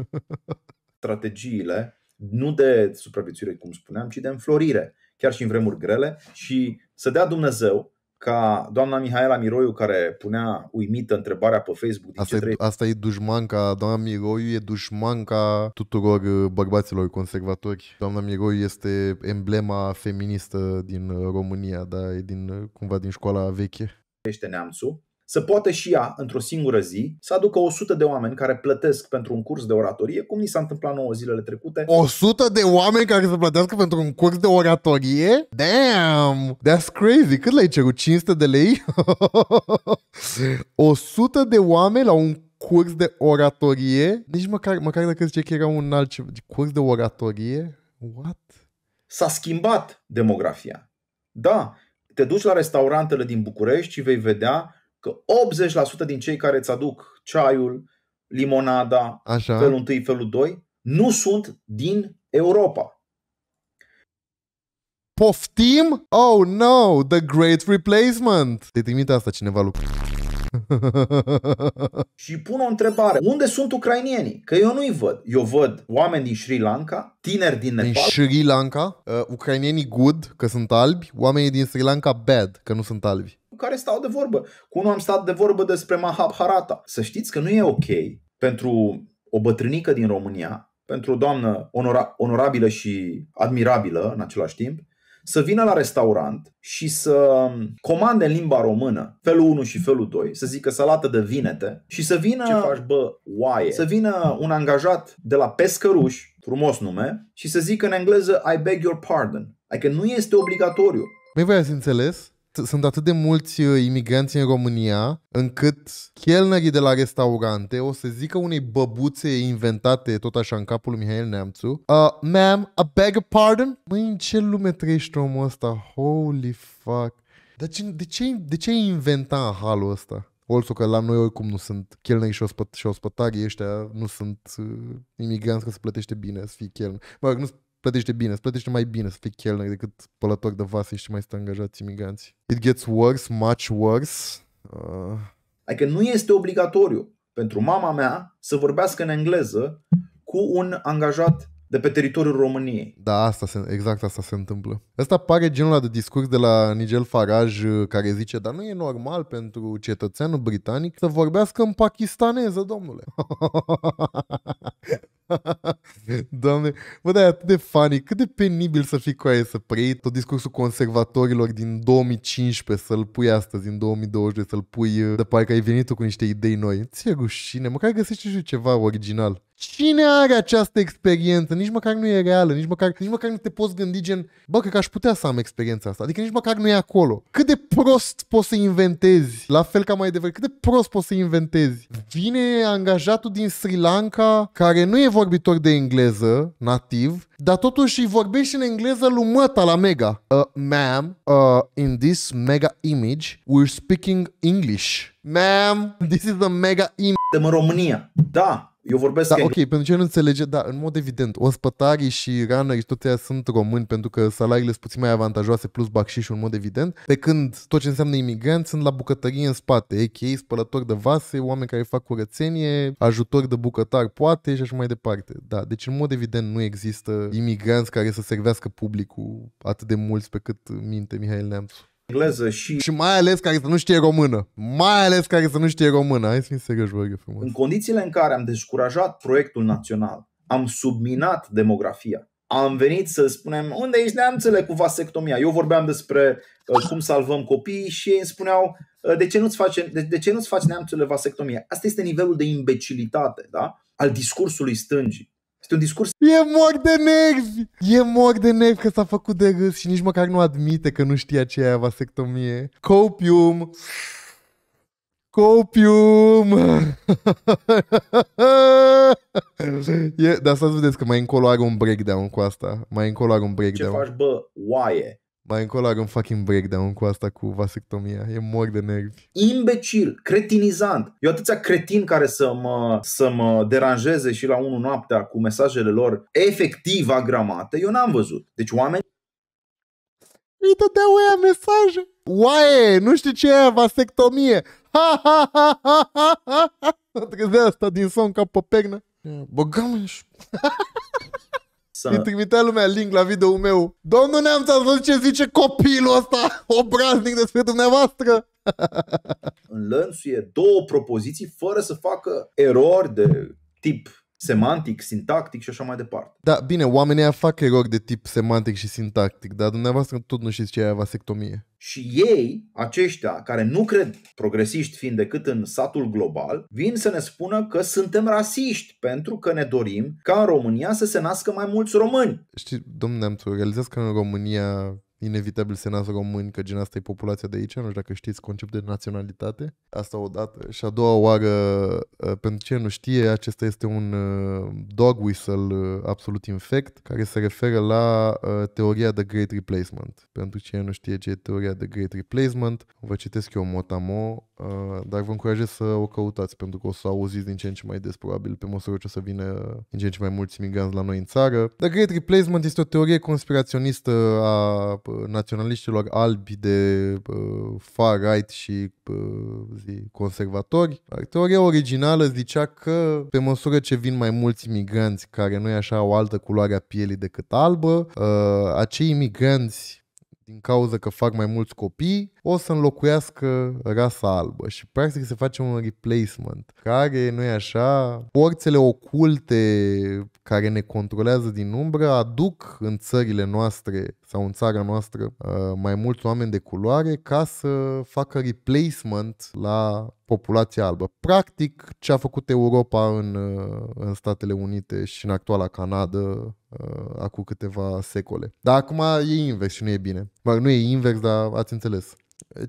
Strategiile nu de supraviețuire, cum spuneam, ci de înflorire, chiar și în vremuri grele și să dea Dumnezeu ca doamna Mihaela Miroiu care punea uimită întrebarea pe Facebook din asta, ce e, trebuie... asta e dușman ca doamna Miroiu e dușman ca tuturor uh, bărbaților conservatori. Doamna Miroiu este emblema feministă din România, dar e din, uh, cumva din școala veche. Este neamțul să poată și ea, într-o singură zi, să aducă 100 de oameni care plătesc pentru un curs de oratorie, cum ni s-a întâmplat 9 zilele trecute. 100 de oameni care să plătească pentru un curs de oratorie? Damn! That's crazy! Cât le-ai cerut? 500 de lei? 100 de oameni la un curs de oratorie? Nici măcar, măcar dacă zice că era un alt curs de oratorie? What? S-a schimbat demografia. Da, te duci la restaurantele din București și vei vedea că 80% din cei care îți aduc ceaiul, limonada, Așa. felul 1, felul 2, nu sunt din Europa. Poftim? Oh no, the great replacement! Te trimite asta cineva lucru. și pun o întrebare. Unde sunt ucrainienii? Că eu nu-i văd. Eu văd oameni din Sri Lanka, tineri din Nepal. Din Sri Lanka, uh, ucrainienii good, că sunt albi, oamenii din Sri Lanka bad, că nu sunt albi care stau de vorbă. Cu unul am stat de vorbă despre mahabharata. Să știți că nu e ok pentru o bătrânică din România, pentru o doamnă onora- onorabilă și admirabilă în același timp, să vină la restaurant și să comande în limba română felul 1 și felul 2, să zică salată de vinete și să vină Ce faci, bă, oaie. Să vină un angajat de la Pescăruș, frumos nume, și să zică în engleză I beg your pardon. Adică nu este obligatoriu. Mai păi voi ați înțeles? sunt atât de mulți uh, imigranți în România încât chelnerii de la restaurante o să zică unei băbuțe inventate tot așa în capul lui Mihail Neamțu uh, Ma'am, a beg a pardon? Măi, în ce lume trăiește omul ăsta? Holy fuck! Dar ce, de, ce, de ce inventa halul ăsta? Also că la noi oricum nu sunt chelneri și, ospăt, și ospătarii ăștia, nu sunt uh, imigranți că se plătește bine să fii chelner. Mă rog, nu plătește bine, îți plătește mai bine să fii chelner decât pălător de vase și mai sunt angajați imigranți. It gets worse, much worse. Uh... Adică nu este obligatoriu pentru mama mea să vorbească în engleză cu un angajat de pe teritoriul României. Da, asta se, exact asta se întâmplă. Asta pare genul ăla de discurs de la Nigel Farage uh, care zice, dar nu e normal pentru cetățeanul britanic să vorbească în pakistaneză, domnule. Doamne, bă, da, e atât de funny, cât de penibil să fii cu aia să preiei tot discursul conservatorilor din 2015, să-l pui astăzi, în 2020, să-l pui de parcă ai venit tu cu niște idei noi. Ți-e rușine, măcar găsești și ceva original. Cine are această experiență? Nici măcar nu e reală, nici măcar, nici măcar nu te poți gândi gen, bă, că aș putea să am experiența asta. Adică nici măcar nu e acolo. Cât de prost poți să inventezi, la fel ca mai devreme, cât de prost poți să inventezi. Vine angajatul din Sri Lanka, care nu e vorbitor de engleză, nativ, dar totuși vorbește în engleză lumăta la Mega. Uh, ma'am, uh, in this mega image, we're speaking English. Ma'am, this is a mega image. În România, da, eu vorbesc da, ok, Ok, pentru ce nu înțelege, da, în mod evident, ospătarii și runnerii și toți sunt români pentru că salariile sunt puțin mai avantajoase plus bacșișul în mod evident, pe când tot ce înseamnă imigranți sunt la bucătărie în spate, a.k.a. spălători de vase, oameni care fac curățenie, ajutori de bucătar poate și așa mai departe. Da, deci în mod evident nu există imigranți care să servească publicul atât de mulți pe cât minte Mihail Neamțu engleză și... Și mai ales care să nu știe română. Mai ales care să nu știe română. Hai să fim serioși, vă frumos. În condițiile în care am descurajat proiectul național, am subminat demografia, am venit să spunem unde ești neamțele cu vasectomia. Eu vorbeam despre uh, cum salvăm copiii și ei îmi spuneau uh, de ce nu-ți faci, de, de ce nu-ți faci neamțele vasectomia. Asta este nivelul de imbecilitate da? al discursului stângii. Este un discurs... E mor de nervi! E mor de nervi că s-a făcut de râs și nici măcar nu admite că nu știa ce e vasectomie. Copium! Copium! e, dar să vedeți că mai încolo are un breakdown cu asta. Mai încolo are un breakdown. Ce faci, bă? Oaie! Mai încolo are un fucking breakdown cu asta cu vasectomia. E mor de nervi. Imbecil, cretinizant. Eu atâția cretin care să mă, să mă deranjeze și la unul noaptea cu mesajele lor efectiv agramate, eu n-am văzut. Deci oameni îi dădeau ăia mesaje. Oaie, nu știu ce e vasectomie. Ha, ha, ha, ha, ha, ha. Trezea asta din somn ca pe pernă. Băgăm și... Să... Îi trimitea lumea link la video meu. Domnul Neamț, ați văzut ce zice copilul ăsta obraznic despre dumneavoastră? Înlănțuie două propoziții fără să facă erori de tip semantic, sintactic și așa mai departe. Da, bine, oamenii aia fac erori de tip semantic și sintactic, dar dumneavoastră tot nu știți ce e vasectomie. Și ei, aceștia care nu cred progresiști fiind decât în satul global, vin să ne spună că suntem rasiști pentru că ne dorim ca în România să se nască mai mulți români. Știi, domnule, am realizez că în România inevitabil se nasc români, că gen asta e populația de aici, nu știu dacă știți conceptul de naționalitate. Asta o dată. Și a doua oară, uh, pentru ce nu știe, acesta este un uh, dog whistle uh, absolut infect, care se referă la teoria de Great Replacement. Pentru ce nu știe ce e teoria de Great Replacement, vă citesc eu motamo, dar vă încurajez să o căutați, pentru că o să auziți din ce în ce mai des, probabil, pe măsură ce o să vină din ce în ce mai mulți imigranți la noi în țară. The Great Replacement este o teorie conspiraționistă a naționaliștilor albi de far-right și zi, conservatori. Teoria originală zicea că pe măsură ce vin mai mulți imigranți care nu așa o altă culoare a pielii decât albă, ă, acei imigranți din cauza că fac mai mulți copii, o să înlocuiască rasa albă și practic se face un replacement care, nu e așa, forțele oculte care ne controlează din umbră aduc în țările noastre sau în țara noastră uh, mai mulți oameni de culoare ca să facă replacement la populația albă. Practic ce a făcut Europa în, uh, în Statele Unite și în actuala Canadă uh, acum câteva secole. Dar acum e invers și nu e bine. nu e invers, dar ați înțeles.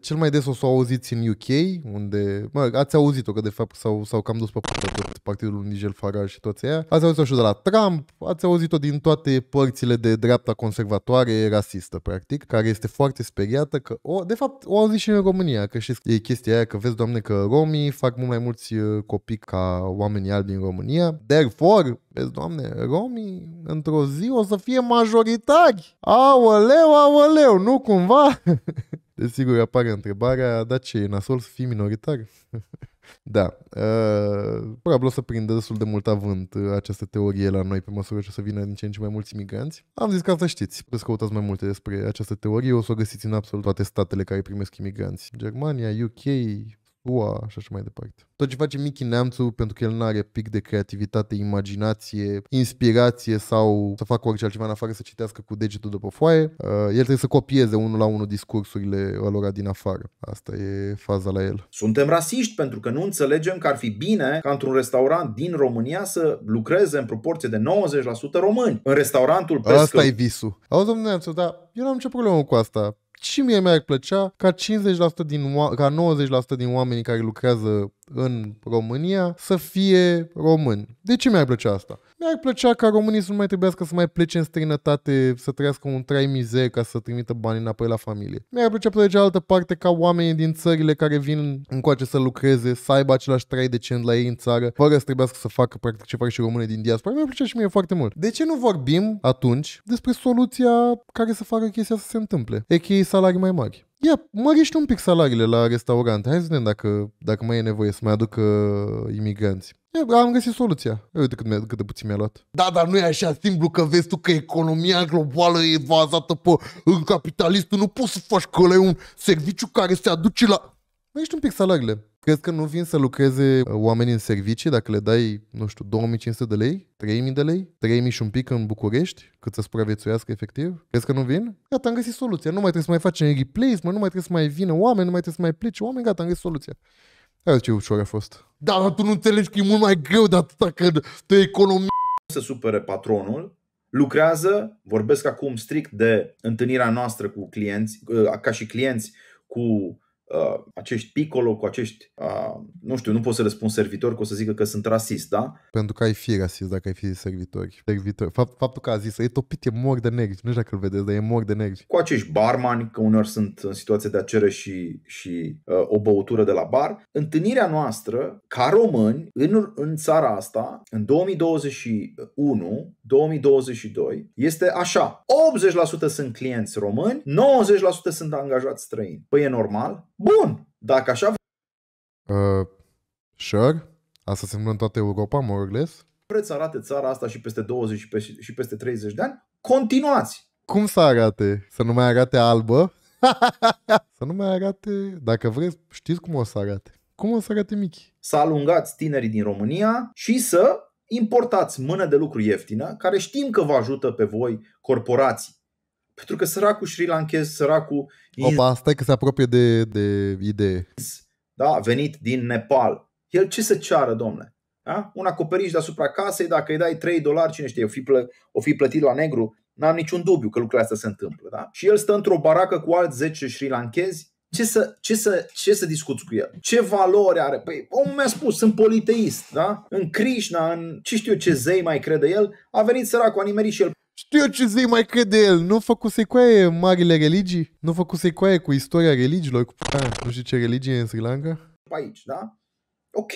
Cel mai des o să o auziți în UK, unde, mă, ați auzit-o, că de fapt s-au, s-au cam dus pe putere tot partidul lui Nigel Farage și toți aia. Ați auzit-o și de la Trump, ați auzit-o din toate părțile de dreapta conservatoare rasistă, practic, care este foarte speriată că, o, de fapt, o auzi și în România, că știți, e chestia aia că vezi, doamne, că romii fac mult mai mulți uh, copii ca oamenii albi din România. Therefore, vezi, doamne, romii într-o zi o să fie majoritari. Aoleu, aoleu, nu cumva? Desigur, apare întrebarea, da ce, e nasol să fii minoritar? da, uh, probabil o să prindă destul de mult avânt uh, această teorie la noi pe măsură ce o să vină din ce în ce mai mulți imigranți. Am zis că să știți, puteți căutați mai multe despre această teorie, o să o găsiți în absolut toate statele care primesc imigranți. Germania, UK, Ua, și așa mai departe. Tot ce face Mickey Neamțu, pentru că el nu are pic de creativitate, imaginație, inspirație sau să facă orice altceva în afară să citească cu degetul după foaie, uh, el trebuie să copieze unul la unul discursurile lor din afară. Asta e faza la el. Suntem rasiști pentru că nu înțelegem că ar fi bine ca într-un restaurant din România să lucreze în proporție de 90% români. În restaurantul pescă... Asta e visul. Auzi, domnule, dar eu nu am ce problemă cu asta și mie mi-ar plăcea ca 50% din, ca 90% din oamenii care lucrează în România să fie român. De ce mi-ar plăcea asta? Mi-ar plăcea ca românii să nu mai trebuiască să mai plece în străinătate, să trăiască un trai mizer ca să trimită bani înapoi la familie. Mi-ar plăcea pe de altă parte ca oamenii din țările care vin încoace să lucreze, să aibă același trai decent la ei în țară, fără să trebuiască să facă practic ce fac și românii din diaspora. Mi-ar plăcea și mie foarte mult. De ce nu vorbim atunci despre soluția care să facă chestia să se întâmple? E salarii mai mari ia, mărește un pic salariile la restaurant. Hai să vedem dacă, dacă mai e nevoie să mai aduc uh, imigranți. E, am găsit soluția. Uite cât, mi-a, cât de puțin mi-a luat. Da, dar nu e așa simplu că vezi tu că economia globală e bazată pe în capitalistul. Nu poți să faci că un serviciu care se aduce la... Păi ești un pic salariile. Crezi că nu vin să lucreze uh, oamenii în servicii dacă le dai, nu știu, 2500 de lei, 3000 de lei, 3000 și un pic în București, cât să supraviețuiască efectiv? Crezi că nu vin? Gata, am găsit soluția. Nu mai trebuie să mai facem replacement, nu mai trebuie să mai vină oameni, nu mai trebuie să mai plece oameni, gata, am găsit soluția. Hai ce ușor a fost. Da, dar tu nu înțelegi că e mult mai greu de atâta că te economii. Se supere patronul, lucrează, vorbesc acum strict de întâlnirea noastră cu clienți, uh, ca și clienți cu uh, acești piccolo, cu acești, uh, nu știu, nu pot să răspund spun servitori, că o să zică că sunt rasist, da? Pentru că ai fi rasist dacă ai fi servitori. servitori. Fapt, faptul că a zis, e topit, e mor de negri, nu știu dacă îl vedeți, dar e mor de negri. Cu acești barmani, că uneori sunt în situație de a cere și, și uh, o băutură de la bar, întâlnirea noastră, ca români, în, în țara asta, în 2021, 2022, este așa. 80% sunt clienți români, 90% sunt angajați străini. Păi e normal? Bun, dacă așa Uh, sure. Asta se întâmplă în toată Europa, more or less. Vreți să arate țara asta și peste 20 și peste, și peste 30 de ani? Continuați! Cum să arate? Să nu mai arate albă? să nu mai arate... Dacă vreți, știți cum o să arate. Cum o să arate mici? Să alungați tinerii din România și să importați mână de lucru ieftină, care știm că vă ajută pe voi, corporații, pentru că săracul Sri Lankez, săracul... Opa, stai că se apropie de, de idee. Da, venit din Nepal. El ce să ceară, domnule? Da? Un acoperiș deasupra casei, dacă îi dai 3 dolari, cine știe, o fi, plă, o fi plătit la negru, n-am niciun dubiu că lucrurile astea se întâmplă. Da? Și el stă într-o baracă cu alți 10 Sri Lankezi, ce să, ce, să, ce să discuți cu el? Ce valori are? Păi omul mi-a spus, sunt politeist, da? În Krishna, în ce știu eu ce zei mai crede el, a venit săracul, a nimerit și el știu ce zi mai crede el. Nu făcuse coaie marile religii? Nu făcuse coaie cu istoria religiilor? Cu ah, nu știu ce religie e în Sri Lanka? Aici, da? Ok.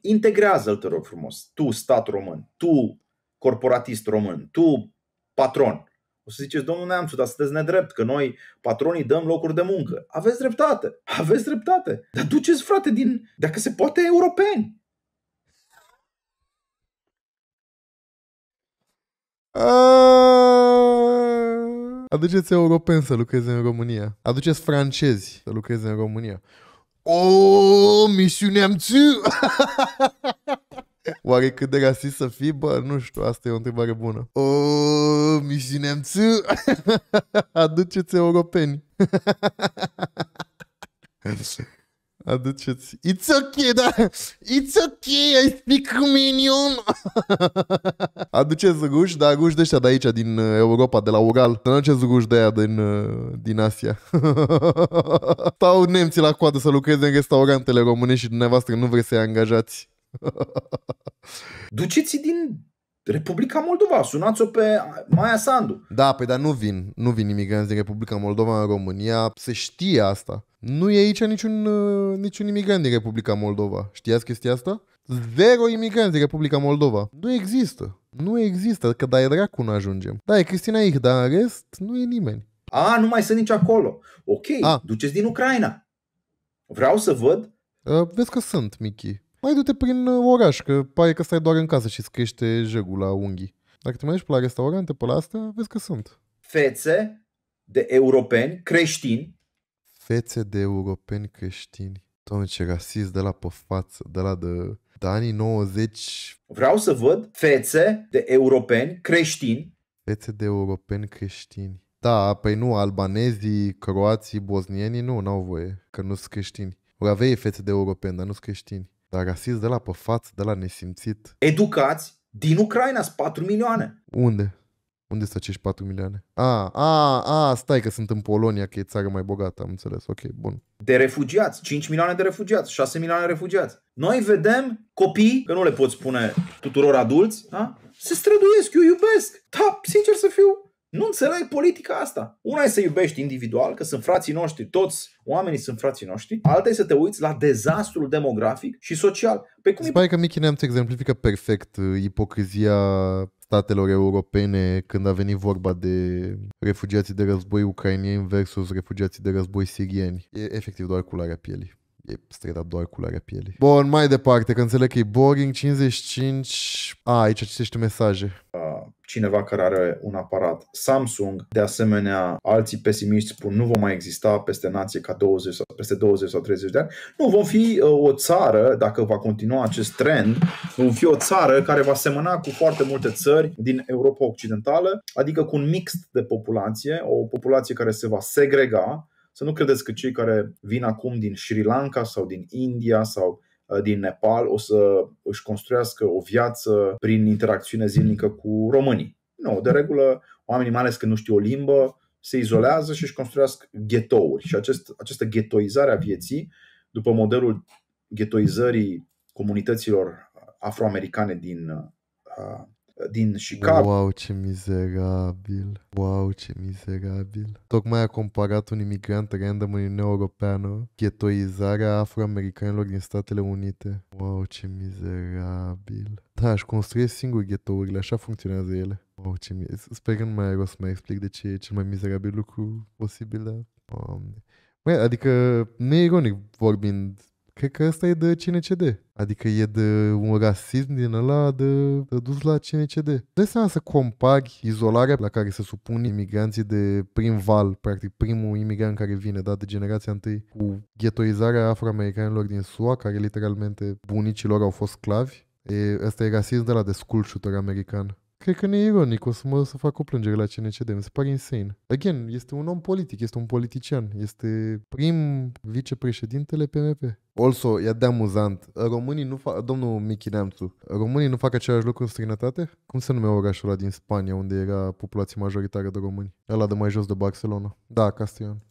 Integrează-l, te rog frumos. Tu, stat român. Tu, corporatist român. Tu, patron. O să ziceți, domnul Neamțu, dar sunteți nedrept, că noi, patronii, dăm locuri de muncă. Aveți dreptate, aveți dreptate. Dar duceți, frate, din, dacă se poate, europeni. Uh... Aduceți europeni să lucreze în România. Aduceți francezi să lucreze în România. Oh, misiunea mțiu! Oare cât de rasist să fii? Bă, nu știu, asta e o întrebare bună. O, misiunea mțiu! Aduceți europeni! Aduceți. It's ok, da. It's ok, I speak Romanian. Aduceți guș, da, guș de ăștia de aici, din uh, Europa, de la Ural. Să nu aduceți guș de aia din, uh, din Asia. Stau nemții la coadă să lucreze în restaurantele românești și dumneavoastră nu vreți să-i angajați. Duceți din Republica Moldova, sunați-o pe Maia Sandu. Da, păi dar nu vin, nu vin imigranți din Republica Moldova în România, se știe asta. Nu e aici niciun, uh, niciun imigrant din Republica Moldova. Știați chestia asta? Zero imigranți din Republica Moldova. Nu există. Nu există, că dai dracu nu ajungem. Da, e Cristina Ih, dar în rest nu e nimeni. A, nu mai sunt nici acolo. Ok, A. duceți din Ucraina. Vreau să văd. A, uh, vezi că sunt, Michi. Mai du-te prin uh, oraș, că pare că stai doar în casă și screște jegul la unghii. Dacă te mai duci pe la restaurante, pe la astea, vezi că sunt. Fețe de europeni creștini fețe de europeni creștini. Doamne, ce rasist de la pe față, de la de, de anii 90. Vreau să văd fețe de europeni creștini. Fețe de europeni creștini. Da, păi nu, albanezii, croații, bosnienii nu, n-au voie, că nu sunt creștini. Ori avea fețe de europeni, dar nu sunt creștini. Dar rasist de la pe față, de la nesimțit. Educați din Ucraina, sunt 4 milioane. Unde? Unde sunt acești 4 milioane? A, a, a, stai că sunt în Polonia, că e țară mai bogată, am înțeles, ok, bun. De refugiați, 5 milioane de refugiați, 6 milioane de refugiați. Noi vedem copii, că nu le pot spune tuturor adulți, da? se străduiesc, eu iubesc. Da, sincer să fiu, nu înțeleg politica asta. Una e să iubești individual, că sunt frații noștri, toți oamenii sunt frații noștri. Alta e să te uiți la dezastrul demografic și social. Pe cum Spai e... că Michi Neamț exemplifică perfect uh, ipocrizia statelor europene când a venit vorba de refugiații de război ucrainieni versus refugiații de război sirieni. E efectiv doar culoarea pielii e strădat doar culoarea pielii. Bun, mai departe, că înțeleg că e boring 55. A, ah, aici citești mesaje cineva care are un aparat Samsung. De asemenea, alții pesimiști spun nu vom mai exista peste nație ca 20 sau, peste 20 sau 30 de ani. Nu, vom fi uh, o țară, dacă va continua acest trend, vom fi o țară care va semăna cu foarte multe țări din Europa Occidentală, adică cu un mix de populație, o populație care se va segrega, să nu credeți că cei care vin acum din Sri Lanka sau din India sau Uh, din Nepal o să își construiască o viață prin interacțiune zilnică cu românii. Nu, de regulă, oamenii, mai ales când nu știu o limbă, se izolează și își construiesc ghetouri. Și acest, această ghetoizare a vieții, după modelul ghetoizării comunităților afroamericane din uh, din Chicago. Wow, ce mizerabil! Wow, ce mizerabil! Tocmai a comparat un imigrant random în Uniunea Europeană ghetoizarea afroamericanilor din Statele Unite. Wow, ce mizerabil! Da, aș construiesc singur ghetourile, așa funcționează ele. Wow, ce mizerabil. Sper că nu mai ai rost să mai explic de ce e cel mai mizerabil lucru posibil, dar... Doamne. Adică, ironic vorbind, Cred că ăsta e de CNCD. Adică e de un rasism din ăla de, de dus la CNCD. de seama să compari izolarea la care se supun imigranții de prim val, practic primul imigrant care vine, da, de generația întâi, cu ghetoizarea afroamericanilor din SUA, care literalmente bunicii lor au fost sclavi. E, ăsta e rasism de la de school shooter american. Cred că nu e ironic, o să mă să fac o plângere la CNCD, mi se pare insane. Again, este un om politic, este un politician, este prim vicepreședintele PMP. Also, e de amuzant, românii nu fac, domnul Michi Neamțu, românii nu fac același lucru în străinătate? Cum se numea orașul ăla din Spania, unde era populație majoritară de români? Ăla de mai jos de Barcelona. Da, Castellon.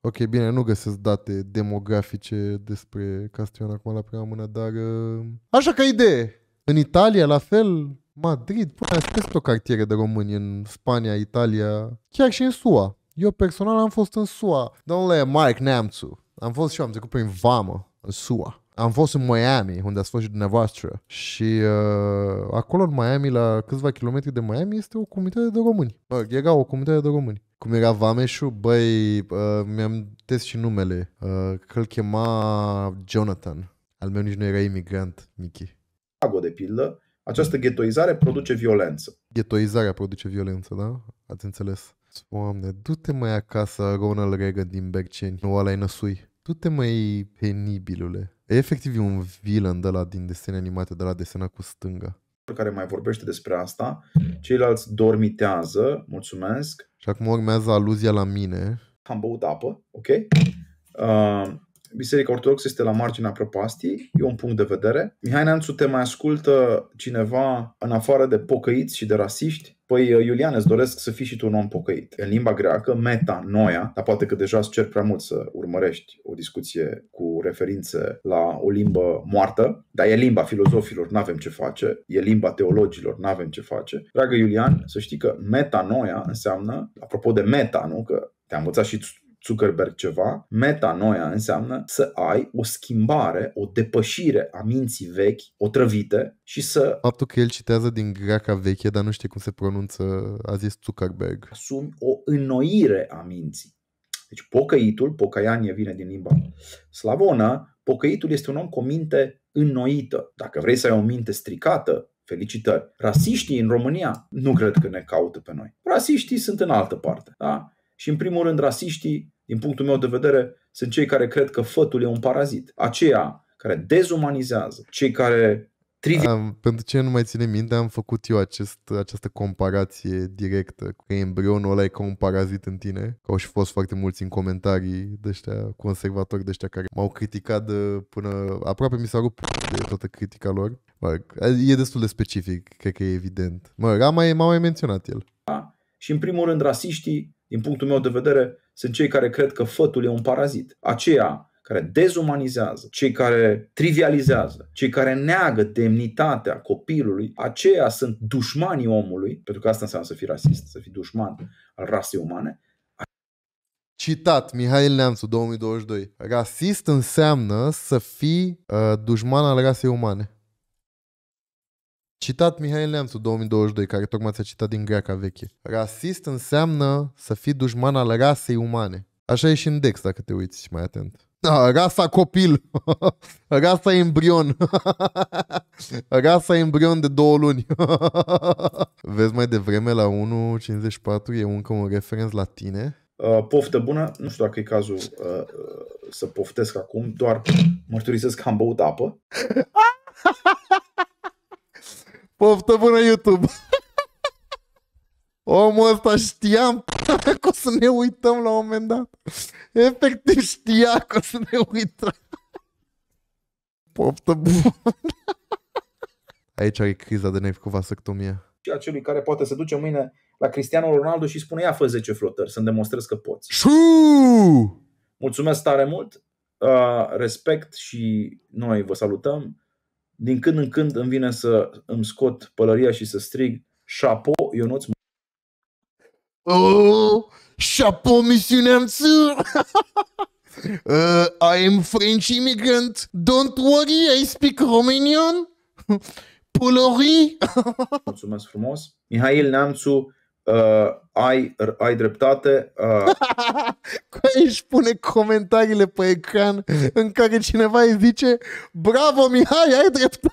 Ok, bine, nu găsesc date demografice despre Castellon acum la prima mână, dar... Uh, așa că idee! În Italia, la fel, Madrid, pur și peste o cartiere de români în Spania, Italia, chiar și în SUA. Eu personal am fost în SUA. Domnule Mark Neamțu, am fost și eu, am trecut prin Vamă, în SUA. Am fost în Miami, unde ați fost și dumneavoastră. Și uh, acolo în Miami, la câțiva kilometri de Miami, este o comunitate de români. Bă, era o comunitate de români. Cum era Vameșu, băi, uh, mi-am test și numele, uh, că îl chema Jonathan. Al meu nici nu era imigrant, Mickey. Chicago, de pildă, această ghetoizare produce violență. Ghetoizarea produce violență, da? Ați înțeles. Oamne, du-te mai acasă, Ronald Reagan din Berceni, nu alai năsui. Du-te mai penibilule. E efectiv un villain de la din desene animate, de la desena cu stânga. Care mai vorbește despre asta, ceilalți dormitează, mulțumesc. Și acum urmează aluzia la mine. Am băut apă, ok? Uh, Biserica Ortodoxă este la marginea prăpastiei, e un punct de vedere. Mihai Neamțu, te mai ascultă cineva în afară de pocăiți și de rasiști? Păi, uh, Iulian, îți doresc să fii și tu un om pocăit. În limba greacă, meta, noia, dar poate că deja îți cer prea mult să urmărești o discuție cu referințe la o limbă moartă, dar e limba filozofilor, n-avem ce face, e limba teologilor, n-avem ce face. Dragă Iulian, să știi că meta noia înseamnă, apropo de meta, nu? Că te-a învățat și Zuckerberg ceva, metanoia înseamnă să ai o schimbare, o depășire a minții vechi, o trăvite și să... Faptul că el citează din greaca veche, dar nu știe cum se pronunță, a zis Zuckerberg. Asumi o înnoire a minții. Deci pocăitul, pocaianie vine din limba slavonă, pocăitul este un om cu o minte înnoită. Dacă vrei să ai o minte stricată, felicitări. Rasiștii în România nu cred că ne caută pe noi. Rasiștii sunt în altă parte. Da? Și în primul rând rasiștii, din punctul meu de vedere, sunt cei care cred că fătul e un parazit. Aceia care dezumanizează, cei care trivial. pentru ce nu mai ține minte, am făcut eu acest, această comparație directă, că embrionul ăla e ca un parazit în tine, că au și fost foarte mulți în comentarii de ăștia conservatori de ăștia care m-au criticat de, până aproape mi s-a rupt de toată critica lor. Mă, e destul de specific, cred că e evident. Mă, m-a mai, m-a mai menționat el. Da? Și în primul rând, rasiștii din punctul meu de vedere, sunt cei care cred că fătul e un parazit. Aceia care dezumanizează, cei care trivializează, cei care neagă demnitatea copilului, aceia sunt dușmanii omului, pentru că asta înseamnă să fii rasist, să fii dușman al rasei umane. Citat Mihail Neamțu 2022. Rasist înseamnă să fii uh, dușman al rasei umane. Citat Mihai Neamțu 2022, care tocmai ți-a citat din greaca veche. Rasist înseamnă să fii dușman al rasei umane. Așa e și în Dex, dacă te uiți mai atent. A, da, rasa copil, rasa embrion, rasa embrion de două luni. Vezi mai devreme la 1.54 e încă un referenț la tine? Uh, poftă bună, nu știu dacă e cazul uh, uh să poftesc acum, doar mărturisesc că am băut apă. Poftă bună YouTube! Omul ăsta știam că o să ne uităm la un moment dat. Efectiv știa că o să ne uităm. Poftă bună! Aici e criza de nervi cu vasectomie. Și acelui care poate să duce mâine la Cristiano Ronaldo și spune ia fă 10 flotări să-mi demonstrez că poți. Shoo! Mulțumesc tare mult, uh, respect și noi vă salutăm. Din când în când îmi vine să îmi scot pălăria și să strig Șapo, Ionuț Oh, chapeau, monsieur Namsu. uh, I am French immigrant. Don't worry, I speak Romanian. Polori. Mulțumesc frumos. Mihail Neamțu, Uh, ai, ai dreptate. Uh... Își pune comentariile pe ecran în care cineva îi zice Bravo Mihai, ai dreptate!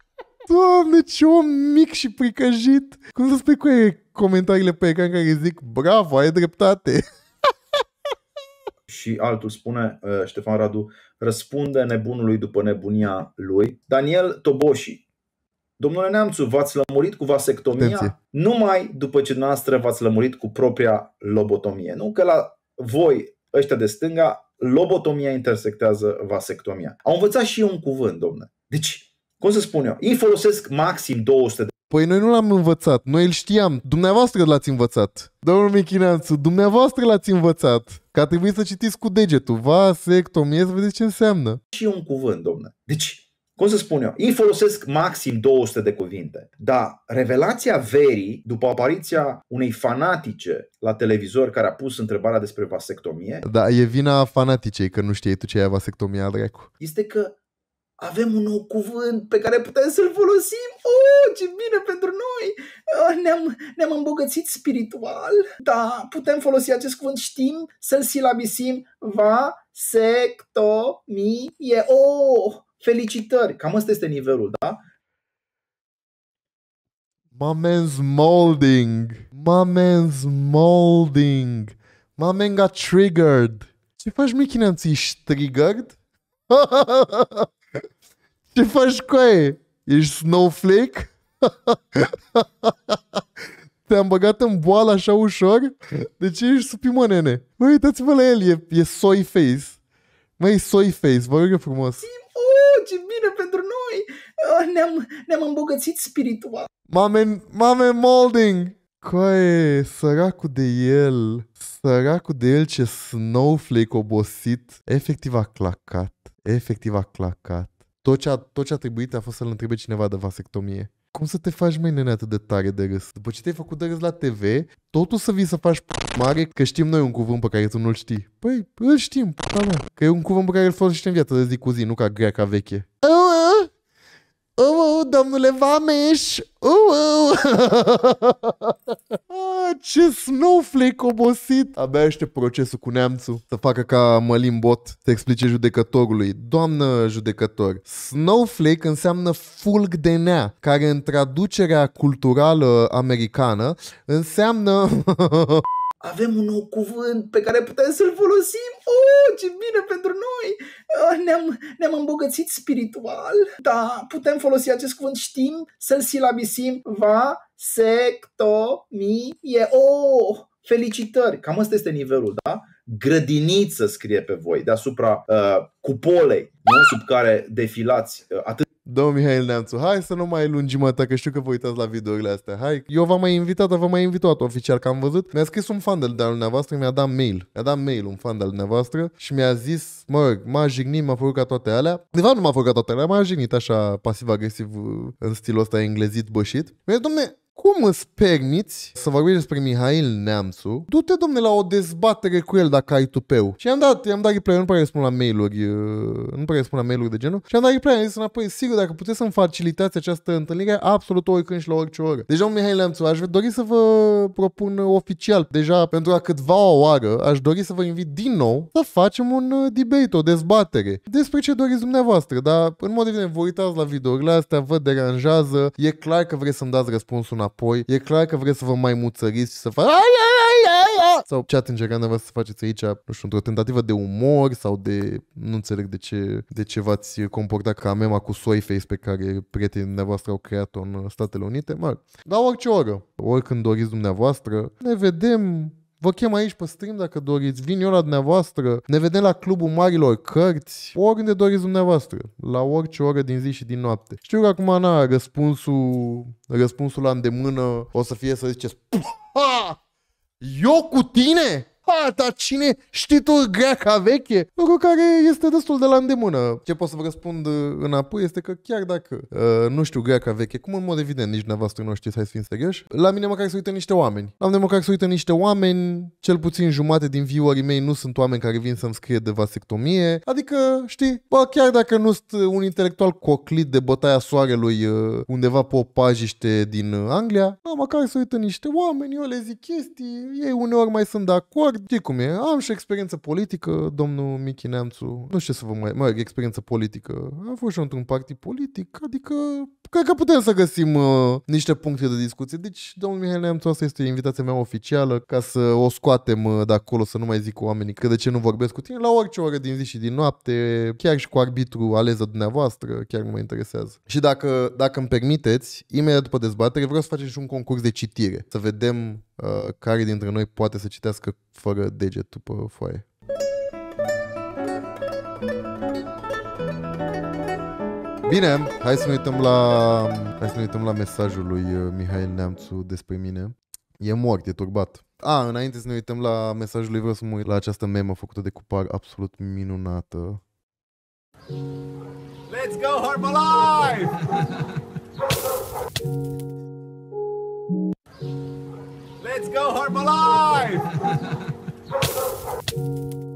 Doamne, ce om mic și pricăjit! Cum să spui cu comentariile pe ecran care zic Bravo, ai dreptate! și altul spune, uh, Ștefan Radu, răspunde nebunului după nebunia lui. Daniel Toboși, Domnule Neamțu, v-ați lămurit cu vasectomia Atenție. numai după ce noastră v-ați lămurit cu propria lobotomie. Nu că la voi, ăștia de stânga, lobotomia intersectează vasectomia. Au învățat și eu un cuvânt, domnule. Deci, cum să spun eu, ei folosesc maxim 200 de Păi noi nu l-am învățat, noi îl știam, dumneavoastră l-ați învățat. Domnul Michineanțu, dumneavoastră l-ați învățat. Că a trebuit să citiți cu degetul, vasectomie, să vedeți ce înseamnă. Și un cuvânt, domnule. Deci, cum să spun eu, ei folosesc maxim 200 de cuvinte, dar revelația verii, după apariția unei fanatice la televizor care a pus întrebarea despre vasectomie... Da, e vina fanaticei că nu știi tu ce e vasectomia, dracu. Este că avem un nou cuvânt pe care putem să-l folosim. Oh, ce bine pentru noi! Ah, ne-am, ne-am îmbogățit spiritual. Da, putem folosi acest cuvânt, știm să-l silabisim. Va, sectomie O, oh! Felicitări! Cam asta este nivelul, da? My man's molding. My man's molding. My man got triggered. Ce faci, Michinem? ți ești triggered? Ce faci cu ei? Ești snowflake? Te-am băgat în boală așa ușor? De ce ești mă, nene? uitați-vă la el, e, e soy face. Măi, soy face, vă rog frumos. Sim! ce bine pentru noi! Ah, ne-am, ne-am îmbogățit spiritual. Mame, mame molding! Coe, săracul de el, săracul de el ce snowflake obosit, efectiv a clacat, efectiv a clacat. Tot ce a, tot ce a trebuit a fost să-l întrebe cineva de vasectomie. Cum să te faci, mai nene, atât de tare de râs? După ce te-ai făcut de râs la TV, totul să vii să faci mare că știm noi un cuvânt pe care tu nu-l știi. Păi, îl știm, da, mea. Că e un cuvânt pe care îl folosește în viață de zi cu zi, nu ca greaca veche. Oh, oh, domnule Vameș! oh. ce snowflake obosit! Abia aștept procesul cu neamțul să facă ca Mălin Bot să explice judecătorului. Doamnă judecător, snowflake înseamnă fulg de nea, care în traducerea culturală americană înseamnă... avem un nou cuvânt pe care putem să-l folosim. Oh, ce bine pentru noi! Ah, ne-am, ne-am îmbogățit spiritual. Da, putem folosi acest cuvânt, știm să-l silabisim. Va, sectomie. Oh, felicitări! Cam asta este nivelul, da? Grădiniță scrie pe voi, deasupra uh, cupolei, nu? sub care defilați uh, atât Domnul Mihail Neamțu, hai să nu mai lungim atât, că știu că vă uitați la videourile astea. Hai, eu v-am mai invitat, v-am mai invitat oficial, că am văzut. Mi-a scris un fan de-al dumneavoastră, mi-a dat mail. Mi-a dat mail un fan de-al dumneavoastră și mi-a zis, mă, m-a jignit, m-a făcut ca toate alea. De fapt nu m-a făcut ca toate alea, m-a jignit așa pasiv-agresiv uh, în stilul ăsta englezit bășit. Mi-a zis, domne, cum îți permiți să vorbești despre Mihail Neamțu? Du-te, domne, la o dezbatere cu el dacă ai tupeu. Și i-am dat, i-am dat replay, nu prea răspund la mail-uri, uh, nu prea răspund la mail de genul. Și am dat replay, am zis înapoi, sigur, dacă puteți să-mi facilitați această întâlnire, absolut oricând și la orice oră. Deja, deci, domnul Mihail Neamțu, aș dori să vă propun oficial, deja pentru a câtva o oară, aș dori să vă invit din nou să facem un uh, debate, o dezbatere despre ce doriți dumneavoastră, dar în mod evident, vă uitați la videourile astea, vă deranjează, e clar că vreți să-mi dați răspunsul înapoi. E clar că vreți să vă mai muțăriți și să faci sau ce ați încercat voi să faceți aici, nu știu, într-o tentativă de umor sau de, nu înțeleg de ce, de ce v-ați comportat ca mema cu face pe care prietenii dumneavoastră au creat-o în Statele Unite, mă, dar orice oră, oricând doriți dumneavoastră, ne vedem Vă chem aici pe stream dacă doriți, vin eu la dumneavoastră, ne vedem la Clubul Marilor Cărți, oriunde doriți dumneavoastră, la orice oră din zi și din noapte. Știu că acum, na, răspunsul, răspunsul la îndemână o să fie să ziceți, ha! Eu cu tine? Ha, dar cine știi tu greaca veche? Lucru care este destul de la îndemână. Ce pot să vă răspund uh, înapoi este că chiar dacă uh, nu știu greaca veche, cum în mod evident nici dumneavoastră nu știți, hai să fim serioși, la mine măcar se uită niște oameni. La mine măcar se uită niște oameni, cel puțin jumate din viewerii mei nu sunt oameni care vin să-mi scrie de vasectomie. Adică, știi, bă, chiar dacă nu sunt uh, un intelectual coclit de bătaia soarelui uh, undeva pe o pajiște din Anglia, la măcar se uită niște oameni, eu le zic chestii, ei uneori mai sunt de acord, fac, de cum e. Am și experiență politică, domnul Michi Neamțu. Nu știu ce să vă mai... Mă, experiență politică. Am fost și într-un partid politic, adică cred că putem să găsim uh, niște puncte de discuție. Deci, domnul Mihai Neamțu, asta este invitația mea oficială ca să o scoatem uh, de acolo, să nu mai zic cu oamenii că de ce nu vorbesc cu tine, la orice oră din zi și din noapte, chiar și cu arbitru aleza dumneavoastră, chiar nu mă interesează. Și dacă, dacă îmi permiteți, imediat după dezbatere vreau să facem și un concurs de citire, să vedem Uh, care dintre noi poate să citească fără degetul pe foaie. Bine, hai să ne uităm la, hai să ne uităm la mesajul lui uh, Mihail Neamțu despre mine. E mort, e turbat. A, înainte să ne uităm la mesajul lui, vreau să mă uit la această memă făcută de cupar absolut minunată. Let's go alive! Let's go, Alive!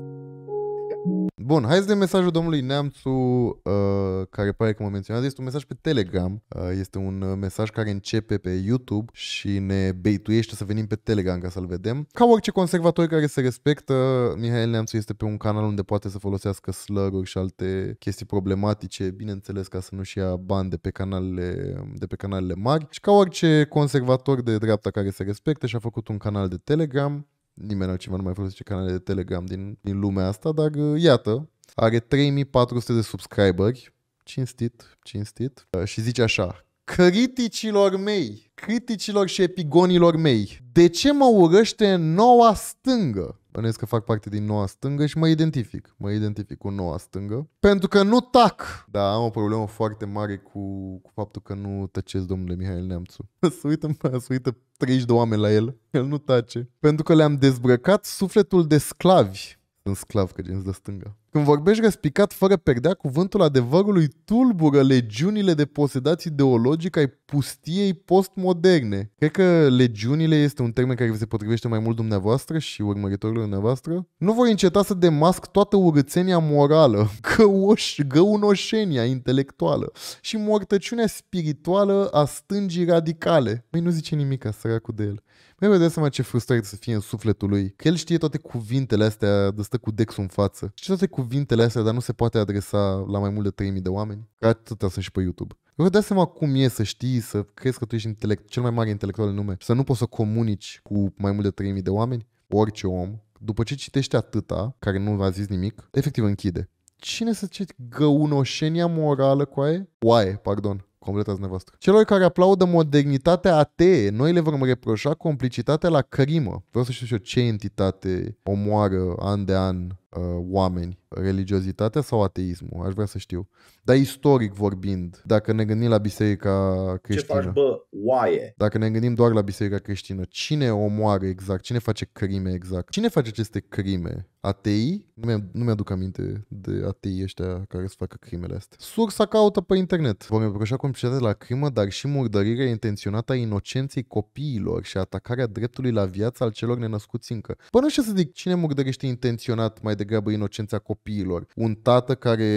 Bun, hai să dăm mesajul domnului Neamțu, uh, care pare că m-a menționat, Este un mesaj pe Telegram. Uh, este un uh, mesaj care începe pe YouTube și ne beituiește să venim pe Telegram ca să-l vedem. Ca orice conservator care se respectă, Mihail Neamțu este pe un canal unde poate să folosească slăruri și alte chestii problematice, bineînțeles ca să nu-și ia bani de pe canalele, de pe canalele mari. Și ca orice conservator de dreapta care se respectă și-a făcut un canal de Telegram, nimeni altceva nu mai folosește canale de Telegram din, din lumea asta, dar uh, iată, are 3400 de subscriberi, cinstit, cinstit, uh, și zice așa, criticilor mei, criticilor și epigonilor mei, de ce mă urăște noua stângă? bănuiesc că fac parte din noua stângă și mă identific. Mă identific cu noua stângă. Pentru că nu tac! Da, am o problemă foarte mare cu, cu faptul că nu tăcesc domnule Mihail Neamțu. Să uită, să uită 30 de oameni la el. El nu tace. Pentru că le-am dezbrăcat sufletul de sclavi în sclav, că gen de stânga. Când vorbești răspicat fără perdea, cuvântul adevărului tulbură legiunile de posedați ideologic ai pustiei postmoderne. Cred că legiunile este un termen care vi se potrivește mai mult dumneavoastră și urmăritorilor dumneavoastră. Nu voi înceta să demasc toată urățenia morală, găuș, găunoșenia intelectuală și mortăciunea spirituală a stângii radicale. Mai păi nu zice nimic, săracul de el. Mai vă dați seama ce frustrare să fie în sufletul lui. Că el știe toate cuvintele astea de stă cu Dexul în față. Știe toate cuvintele astea, dar nu se poate adresa la mai mult de 3000 de oameni. Că atâtea sunt și pe YouTube. Vă dați seama cum e să știi, să crezi că tu ești intelect, cel mai mare intelectual în lume și să nu poți să comunici cu mai mult de 3000 de oameni, orice om, după ce citește atâta, care nu v-a zis nimic, efectiv închide. Cine să zice găunoșenia morală cu aie? Oaie, pardon completați nevastă. Celor care aplaudă modernitatea atee, noi le vom reproșa complicitatea la crimă. Vreau să știu și eu ce entitate omoară an de an uh, oameni, religiozitatea sau ateismul? Aș vrea să știu. Dar istoric vorbind, dacă ne gândim la biserica creștină. Ce faci, bă? Oaie. Dacă ne gândim doar la biserica creștină, cine omoară exact? Cine face crime exact? Cine face aceste crime? Atei? Nu, mi nu mi-aduc aminte de atei ăștia care să facă crimele astea. Sursa caută pe internet. Vom reproșa complicitatea la crimă, dar și murdărirea intenționată a inocenței copiilor și atacarea dreptului la viață al celor nenăscuți încă. Până nu știu să zic cine murdărește intenționat mai degrabă degrabă inocența copiilor. Un tată care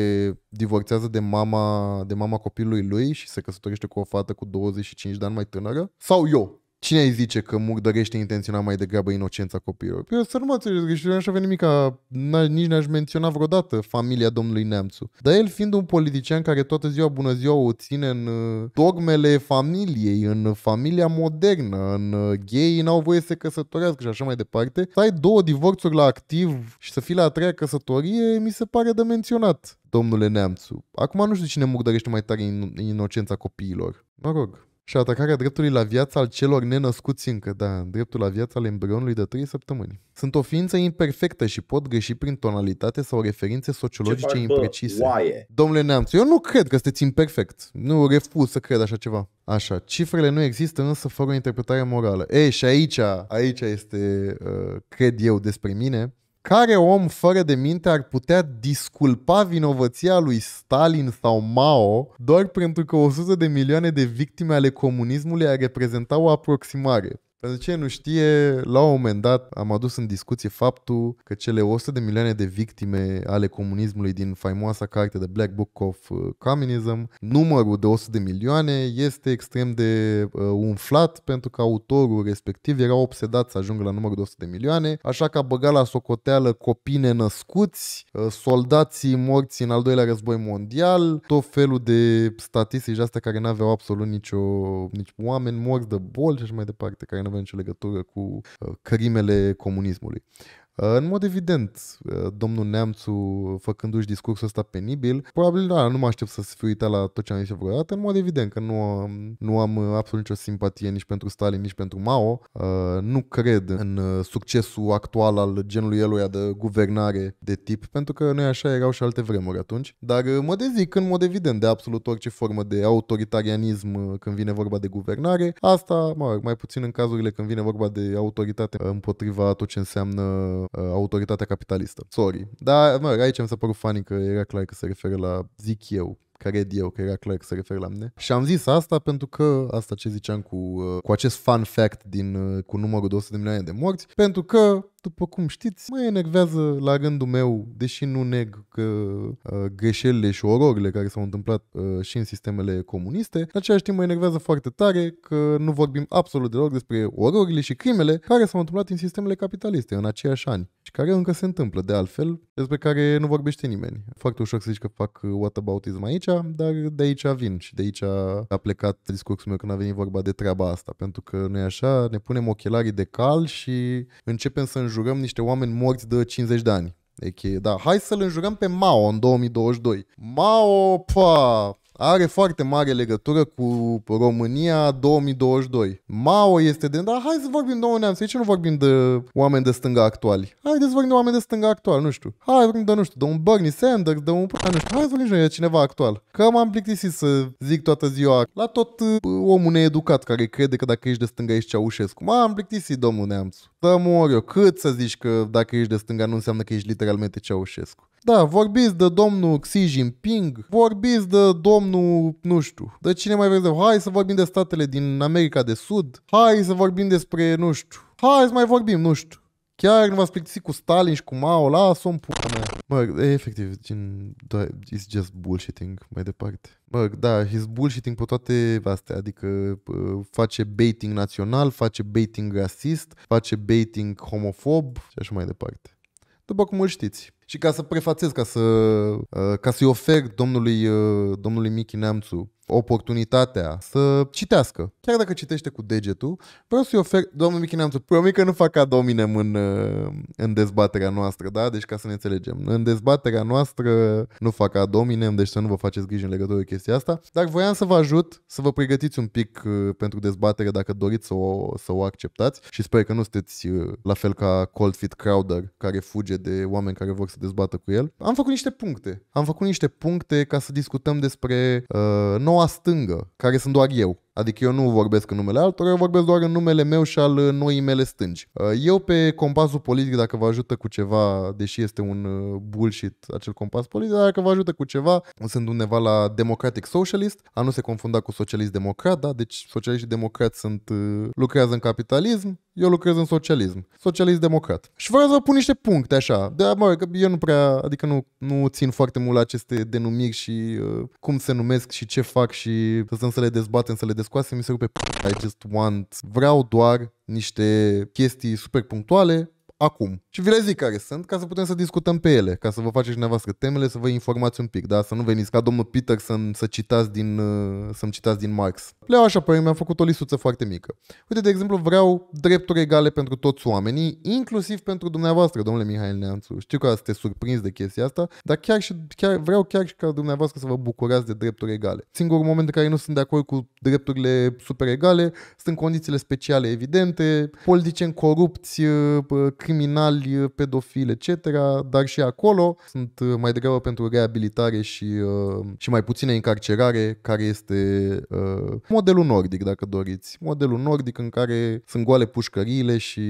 divorțează de mama, de mama copilului lui și se căsătorește cu o fată cu 25 de ani mai tânără? Sau eu, Cine îi zice că murdărește intenționat mai degrabă inocența copiilor? Eu păi, sărmațele, și nu aș avea nimic, nici n-aș menționa vreodată familia domnului Neamțu. Dar el fiind un politician care toată ziua, bună ziua, o ține în uh, dogmele familiei, în familia modernă, în uh, gay, n-au voie să se căsătorească și așa mai departe, să ai două divorțuri la activ și să fii la a treia căsătorie, mi se pare de menționat, domnule Neamțu. Acum nu știu cine murdărește mai tare in- inocența copiilor. Mă rog, și atacarea dreptului la viața al celor nenăscuți încă, da, dreptul la viața al embrionului de 3 săptămâni. Sunt o ființă imperfectă și pot greși prin tonalitate sau referințe sociologice ce imprecise. Bă, oaie. Domnule Neamț, eu nu cred că sunteți imperfect. Nu refuz să cred așa ceva. Așa, cifrele nu există însă fără o interpretare morală. Ei, și aici, aici este, uh, cred eu despre mine, care om fără de minte ar putea disculpa vinovăția lui Stalin sau Mao doar pentru că 100 de milioane de victime ale comunismului a reprezenta o aproximare? Pentru ce nu știe, la un moment dat am adus în discuție faptul că cele 100 de milioane de victime ale comunismului din faimoasa carte de Black Book of uh, Communism, numărul de 100 de milioane este extrem de uh, umflat pentru că autorul respectiv era obsedat să ajungă la numărul de 100 de milioane, așa că a băgat la socoteală copii nenăscuți, uh, soldații morți în al doilea război mondial, tot felul de statistici astea care nu aveau absolut nicio, nici oameni morți de boli și așa mai departe, care nu avea nicio legătură cu uh, crimele comunismului. În mod evident, uh, domnul Neamțu, făcându-și discursul ăsta penibil, probabil da, nu mă aștept să fiu uitat la tot ce am zis vreodată, în mod evident că nu, nu am absolut nicio simpatie nici pentru Stalin, nici pentru Mao. Uh, nu cred în uh, succesul actual al genului eluia de guvernare de tip, pentru că noi așa erau și alte vremuri atunci, dar mă dezic în mod evident de absolut orice formă de autoritarianism când vine vorba de guvernare. Asta, mă, mai puțin în cazurile când vine vorba de autoritate împotriva tot ce înseamnă Uh, autoritatea capitalistă. Sorry. Dar, mă, aici mi s-a părut funny că era clar că se referă la, zic eu, cred eu că era clar că se referă la mine. Și am zis asta pentru că, asta ce ziceam cu, uh, cu acest fun fact din, uh, cu numărul 200 de milioane de morți, pentru că după cum știți, mă enervează la rândul meu, deși nu neg că uh, greșelile și ororile care s-au întâmplat uh, și în sistemele comuniste, în același timp mă enervează foarte tare că nu vorbim absolut deloc despre ororile și crimele care s-au întâmplat în sistemele capitaliste în aceiași ani și care încă se întâmplă de altfel, despre care nu vorbește nimeni. Foarte ușor să zici că fac uh, whataboutism aici, dar de aici vin și de aici a plecat discursul meu când a venit vorba de treaba asta, pentru că noi așa ne punem ochelarii de cal și începem să înjurăm niște oameni morți de 50 de ani. Deci, da, hai să-l înjurăm pe Mao în 2022. Mao, pa, are foarte mare legătură cu România 2022. Mao este de... Dar hai să vorbim de un neam, să nu vorbim de oameni de stânga actuali. Hai să vorbim de oameni de stânga actual, nu știu. Hai vorbim de, nu știu, de un Bernie Sanders, de un... Nu știu, hai să vorbim de cineva actual. Că m-am plictisit să zic toată ziua la tot uh, omul needucat care crede că dacă ești de stânga ești Ceaușescu. M-am plictisit, domnul Neamțu. Dă mor eu, cât să zici că dacă ești de stânga nu înseamnă că ești literalmente Ceaușescu. Da, vorbiți de domnul Xi Jinping, vorbiți de domnul, nu știu, de cine mai vreți de... Hai să vorbim de statele din America de Sud, hai să vorbim despre, nu știu, hai să mai vorbim, nu știu. Chiar nu v-ați plictisit cu Stalin și cu Mao, lasă-o pula mea. Mă, efectiv, gen, da, it's just bullshitting, mai departe. Mă, da, he's bullshitting pe toate astea, adică uh, face baiting național, face baiting rasist, face baiting homofob și așa mai departe. După cum îl știți. Și ca să prefațez, ca, să, uh, ca să-i ofer domnului, uh, domnului Michi Neamțu oportunitatea să citească. Chiar dacă citește cu degetul, vreau să-i ofer, domnul Michi Neamțu, promit că nu fac ca în, uh, în dezbaterea noastră, da? Deci ca să ne înțelegem. În dezbaterea noastră nu fac ca deci să nu vă faceți griji în legătură cu chestia asta, dar voiam să vă ajut să vă pregătiți un pic pentru dezbatere dacă doriți să o, să o acceptați și sper că nu sunteți la fel ca Cold Fit Crowder care fuge de oameni care vor să dezbată cu el. Am făcut niște puncte. Am făcut niște puncte ca să discutăm despre uh, noua stângă, care sunt doar eu. Adică eu nu vorbesc în numele altora, eu vorbesc doar în numele meu și al uh, noii mele stângi. Uh, eu pe compasul politic, dacă vă ajută cu ceva, deși este un uh, bullshit acel compas politic, dar dacă vă ajută cu ceva, sunt undeva la Democratic Socialist, a nu se confunda cu socialist democrat, da? Deci socialiști și democrați sunt, lucrează în capitalism, eu lucrez în socialism. Socialist democrat. Și vreau să vă pun niște puncte așa. De mă, că eu nu prea, adică nu, nu țin foarte mult la aceste denumiri și uh, cum se numesc și ce fac și să să le dezbatem, să le de scoase mi se rupe I just want, vreau doar niște chestii super punctuale acum. Și vi le zic care sunt, ca să putem să discutăm pe ele, ca să vă faceți dumneavoastră temele, să vă informați un pic, da? Să nu veniți ca domnul Peter să citați din, uh, să citați din Marx. Le iau așa, pe păi, mi-am făcut o lisuță foarte mică. Uite, de exemplu, vreau drepturi egale pentru toți oamenii, inclusiv pentru dumneavoastră, domnule Mihail Neanțu. Știu că te surprins de chestia asta, dar chiar și chiar, vreau chiar și ca dumneavoastră să vă bucurați de drepturi egale. Singurul moment în care nu sunt de acord cu drepturile super egale sunt condițiile speciale evidente, politicieni corupți, uh, criminali, eh, pedofili, etc., dar și acolo sunt eh, mai degrabă pentru reabilitare și, uh, și mai puține încarcerare, care este uh, modelul nordic, dacă doriți. Modelul nordic în care sunt goale pușcăriile și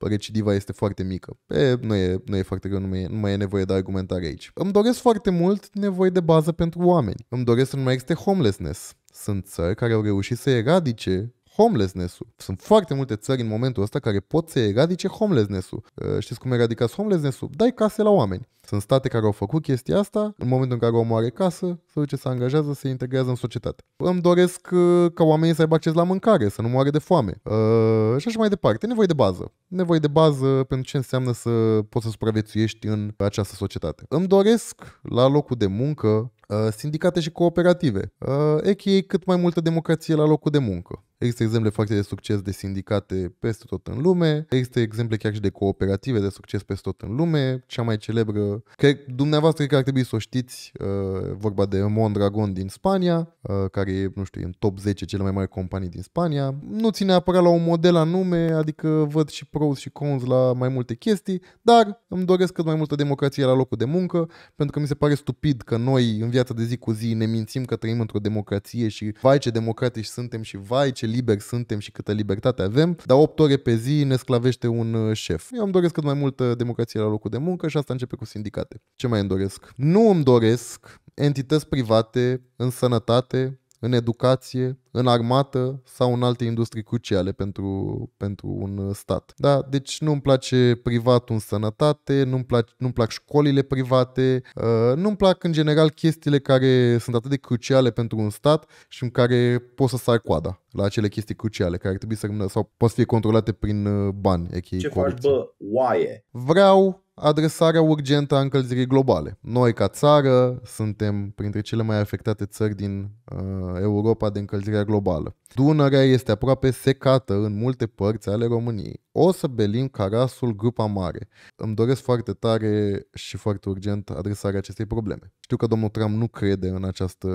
recidiva este foarte mică. E, nu, e, nu e foarte greu, nu, mai e, nu mai e nevoie de argumentare aici. Îmi doresc foarte mult nevoie de bază pentru oameni. Îmi doresc să nu mai existe homelessness. Sunt țări care au reușit să eradice homelessness-ul. Sunt foarte multe țări în momentul ăsta care pot să eradice homelessness-ul. Uh, știți cum eradicați homelessness-ul? Dai case la oameni. Sunt state care au făcut chestia asta, în momentul în care omul are casă, se duce, se angajează, se integrează în societate. Îmi doresc uh, ca oamenii să aibă acces la mâncare, să nu moare de foame uh, și așa mai departe. Nevoie de bază. Nevoie de bază pentru ce înseamnă să poți să supraviețuiești în această societate. Îmi doresc la locul de muncă sindicate și cooperative, uh, echei cât mai multă democrație la locul de muncă. Există exemple foarte de succes de sindicate peste tot în lume, există exemple chiar și de cooperative de succes peste tot în lume, cea mai celebră, cred, dumneavoastră că ar trebui să o știți, uh, vorba de Mondragon din Spania, uh, care e, nu știu, e în top 10 cele mai mari companii din Spania. Nu ține apărat la un model anume, adică văd și pros și cons la mai multe chestii, dar îmi doresc cât mai multă democrație la locul de muncă, pentru că mi se pare stupid că noi în viața de zi cu zi ne mințim că trăim într-o democrație și vai ce democratici suntem și vai ce liberi suntem și câtă libertate avem, dar 8 ore pe zi ne sclavește un uh, șef. Eu îmi doresc cât mai multă democrație la locul de muncă și asta începe cu sindicate. Ce mai îmi doresc? Nu îmi doresc entități private în sănătate, în educație, în armată sau în alte industrii cruciale pentru, pentru un uh, stat. Da? Deci nu-mi place privatul în sănătate, nu-mi, plac, nu-mi plac școlile private, uh, nu-mi plac în general chestiile care sunt atât de cruciale pentru un stat și în care poți să sar coada la acele chestii cruciale care ar trebui să rămână sau pot fi controlate prin uh, bani. Ce corupție. faci, bă? Oaie! Vreau adresarea urgentă a încălzirii globale. Noi, ca țară, suntem printre cele mai afectate țări din uh, Europa de încălzirea globală. Dunărea este aproape secată în multe părți ale României o să belim carasul grupa mare. Îmi doresc foarte tare și foarte urgent adresarea acestei probleme. Știu că domnul Trump nu crede în această,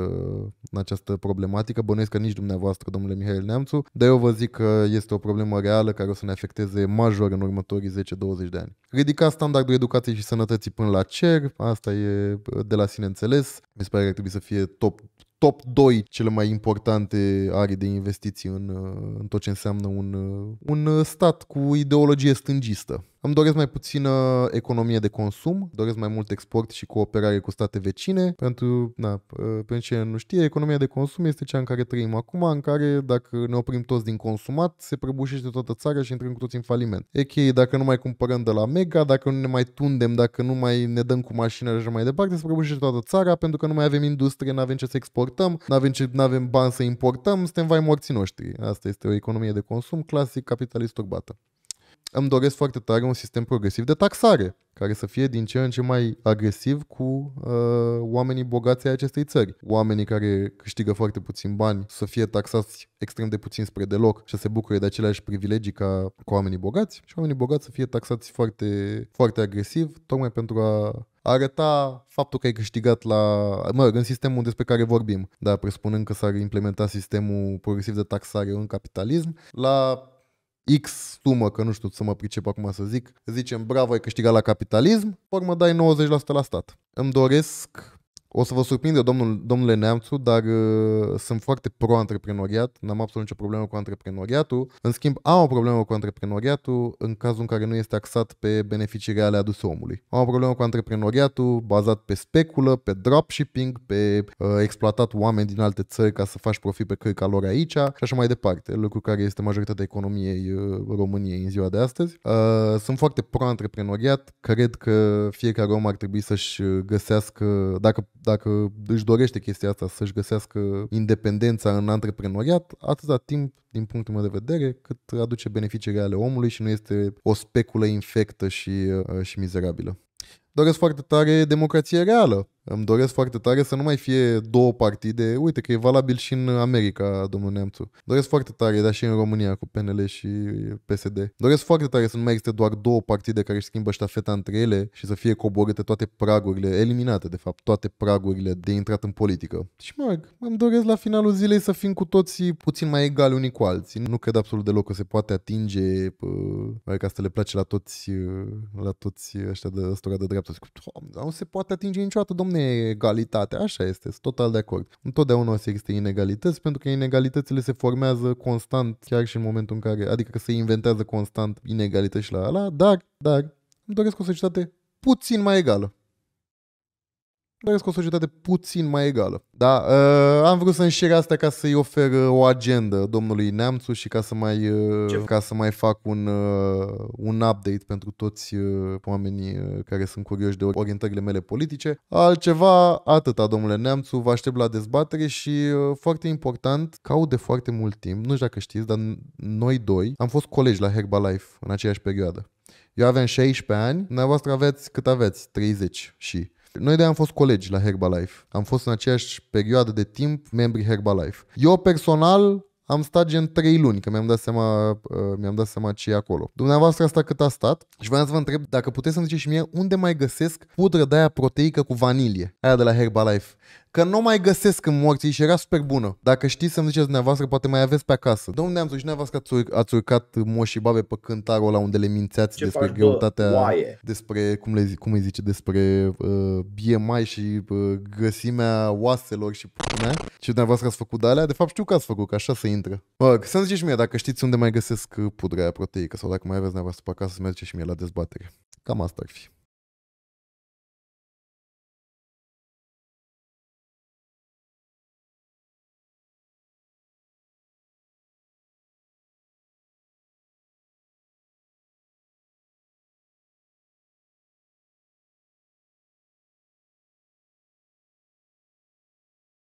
în această problematică, bănuiesc că nici dumneavoastră, domnule Mihail Neamțu, dar eu vă zic că este o problemă reală care o să ne afecteze major în următorii 10-20 de ani. Ridica standardul educației și sănătății până la cer, asta e de la sine înțeles, mi se pare că ar trebui să fie top top 2 cele mai importante arii de investiții în, uh, în tot ce înseamnă un, uh, un uh, stat cu ideologie stângistă. Îmi doresc mai puțină economie de consum, doresc mai mult export și cooperare cu state vecine. Pentru, na, pentru ce nu știe, economia de consum este cea în care trăim acum, în care dacă ne oprim toți din consumat, se prăbușește toată țara și intrăm cu toți în faliment. E ok, dacă nu mai cumpărăm de la Mega, dacă nu ne mai tundem, dacă nu mai ne dăm cu mașina, și așa mai departe, se prăbușește toată țara pentru că nu mai avem industrie, nu avem ce să exportăm, nu avem, ce, nu avem bani să importăm, suntem vai morții noștri. Asta este o economie de consum clasic capitalist turbată îmi doresc foarte tare un sistem progresiv de taxare, care să fie din ce în ce mai agresiv cu uh, oamenii bogați ai acestei țări. Oamenii care câștigă foarte puțin bani să fie taxați extrem de puțin spre deloc și să se bucure de aceleași privilegii ca cu oamenii bogați și oamenii bogați să fie taxați foarte, foarte agresiv, tocmai pentru a arăta faptul că ai câștigat la, mă rog, în sistemul despre care vorbim, dar presupunând că s-ar implementa sistemul progresiv de taxare în capitalism, la X sumă, că nu știu să mă pricep acum să zic, zicem bravo, ai câștigat la capitalism, pe mă dai 90% la stat. Îmi doresc o să vă surprindă domnul, domnule Neamțu, dar uh, sunt foarte pro-antreprenoriat, n-am absolut nicio problemă cu antreprenoriatul. În schimb, am o problemă cu antreprenoriatul în cazul în care nu este axat pe beneficii reale aduse omului. Am o problemă cu antreprenoriatul bazat pe speculă, pe dropshipping, pe uh, exploatat oameni din alte țări ca să faci profit pe căi lor aici și așa mai departe, lucru care este majoritatea economiei uh, României în ziua de astăzi. Uh, sunt foarte pro-antreprenoriat, cred că fiecare om ar trebui să-și uh, găsească, dacă dacă își dorește chestia asta să-și găsească independența în antreprenoriat, atâta timp, din punctul meu de vedere, cât aduce beneficii reale omului și nu este o speculă infectă și, uh, și mizerabilă. Doresc foarte tare democrație reală îmi doresc foarte tare să nu mai fie două partide. Uite că e valabil și în America, domnul Neamțu. Doresc foarte tare, dar și în România cu PNL și PSD. Doresc foarte tare să nu mai existe doar două partide care își schimbă ștafeta între ele și să fie coborâte toate pragurile, eliminate de fapt, toate pragurile de intrat în politică. Și merg, îmi doresc la finalul zilei să fim cu toții puțin mai egali unii cu alții. Nu cred absolut deloc că se poate atinge, pă, uh, că adică asta le place la toți, uh, la toți ăștia de, de dreapta. Nu se poate atinge niciodată, domne inegalitatea. Așa este, sunt total de acord. Întotdeauna o să existe inegalități pentru că inegalitățile se formează constant, chiar și în momentul în care, adică că se inventează constant inegalități și la ala, dar, dar, îmi doresc o societate puțin mai egală doresc o societate puțin mai egală. Da, uh, am vrut să înșir asta ca să-i ofer ă, o agendă domnului Neamțu și ca să mai, uh, ca să mai fac un, uh, un update pentru toți uh, oamenii uh, care sunt curioși de orientările mele politice. Altceva, atâta, domnule Neamțu, vă aștept la dezbatere și uh, foarte important, ca de foarte mult timp, nu știu dacă știți, dar noi doi am fost colegi la Herbalife în aceeași perioadă. Eu aveam 16 ani, dumneavoastră aveți cât aveți, 30 și... Noi de am fost colegi la Herbalife. Am fost în aceeași perioadă de timp membri Herbalife. Eu personal am stat gen 3 luni, că mi-am dat seama, uh, mi-am dat seama ce e acolo. Dumneavoastră asta cât a stat și vreau să vă întreb dacă puteți să-mi ziceți și mie unde mai găsesc pudră de aia proteică cu vanilie, aia de la Herbalife că nu mai găsesc în morții și era super bună. Dacă știți să-mi ziceți dumneavoastră, poate mai aveți pe acasă. De unde am zis, dumneavoastră ați, ur- ați urcat moșii și babe pe cântarul ăla unde le mințeați Ce despre greutatea, oaie. despre, cum, le, cum îi zice, despre uh, BMI și uh, găsimea oaselor și pune. Și dumneavoastră ați făcut de alea? De fapt știu că ați făcut, că așa se intră. Bă, să-mi ziceți mie dacă știți unde mai găsesc uh, pudrea aia proteică sau dacă mai aveți dumneavoastră pe acasă, să merge și mie la dezbatere. Cam asta ar fi.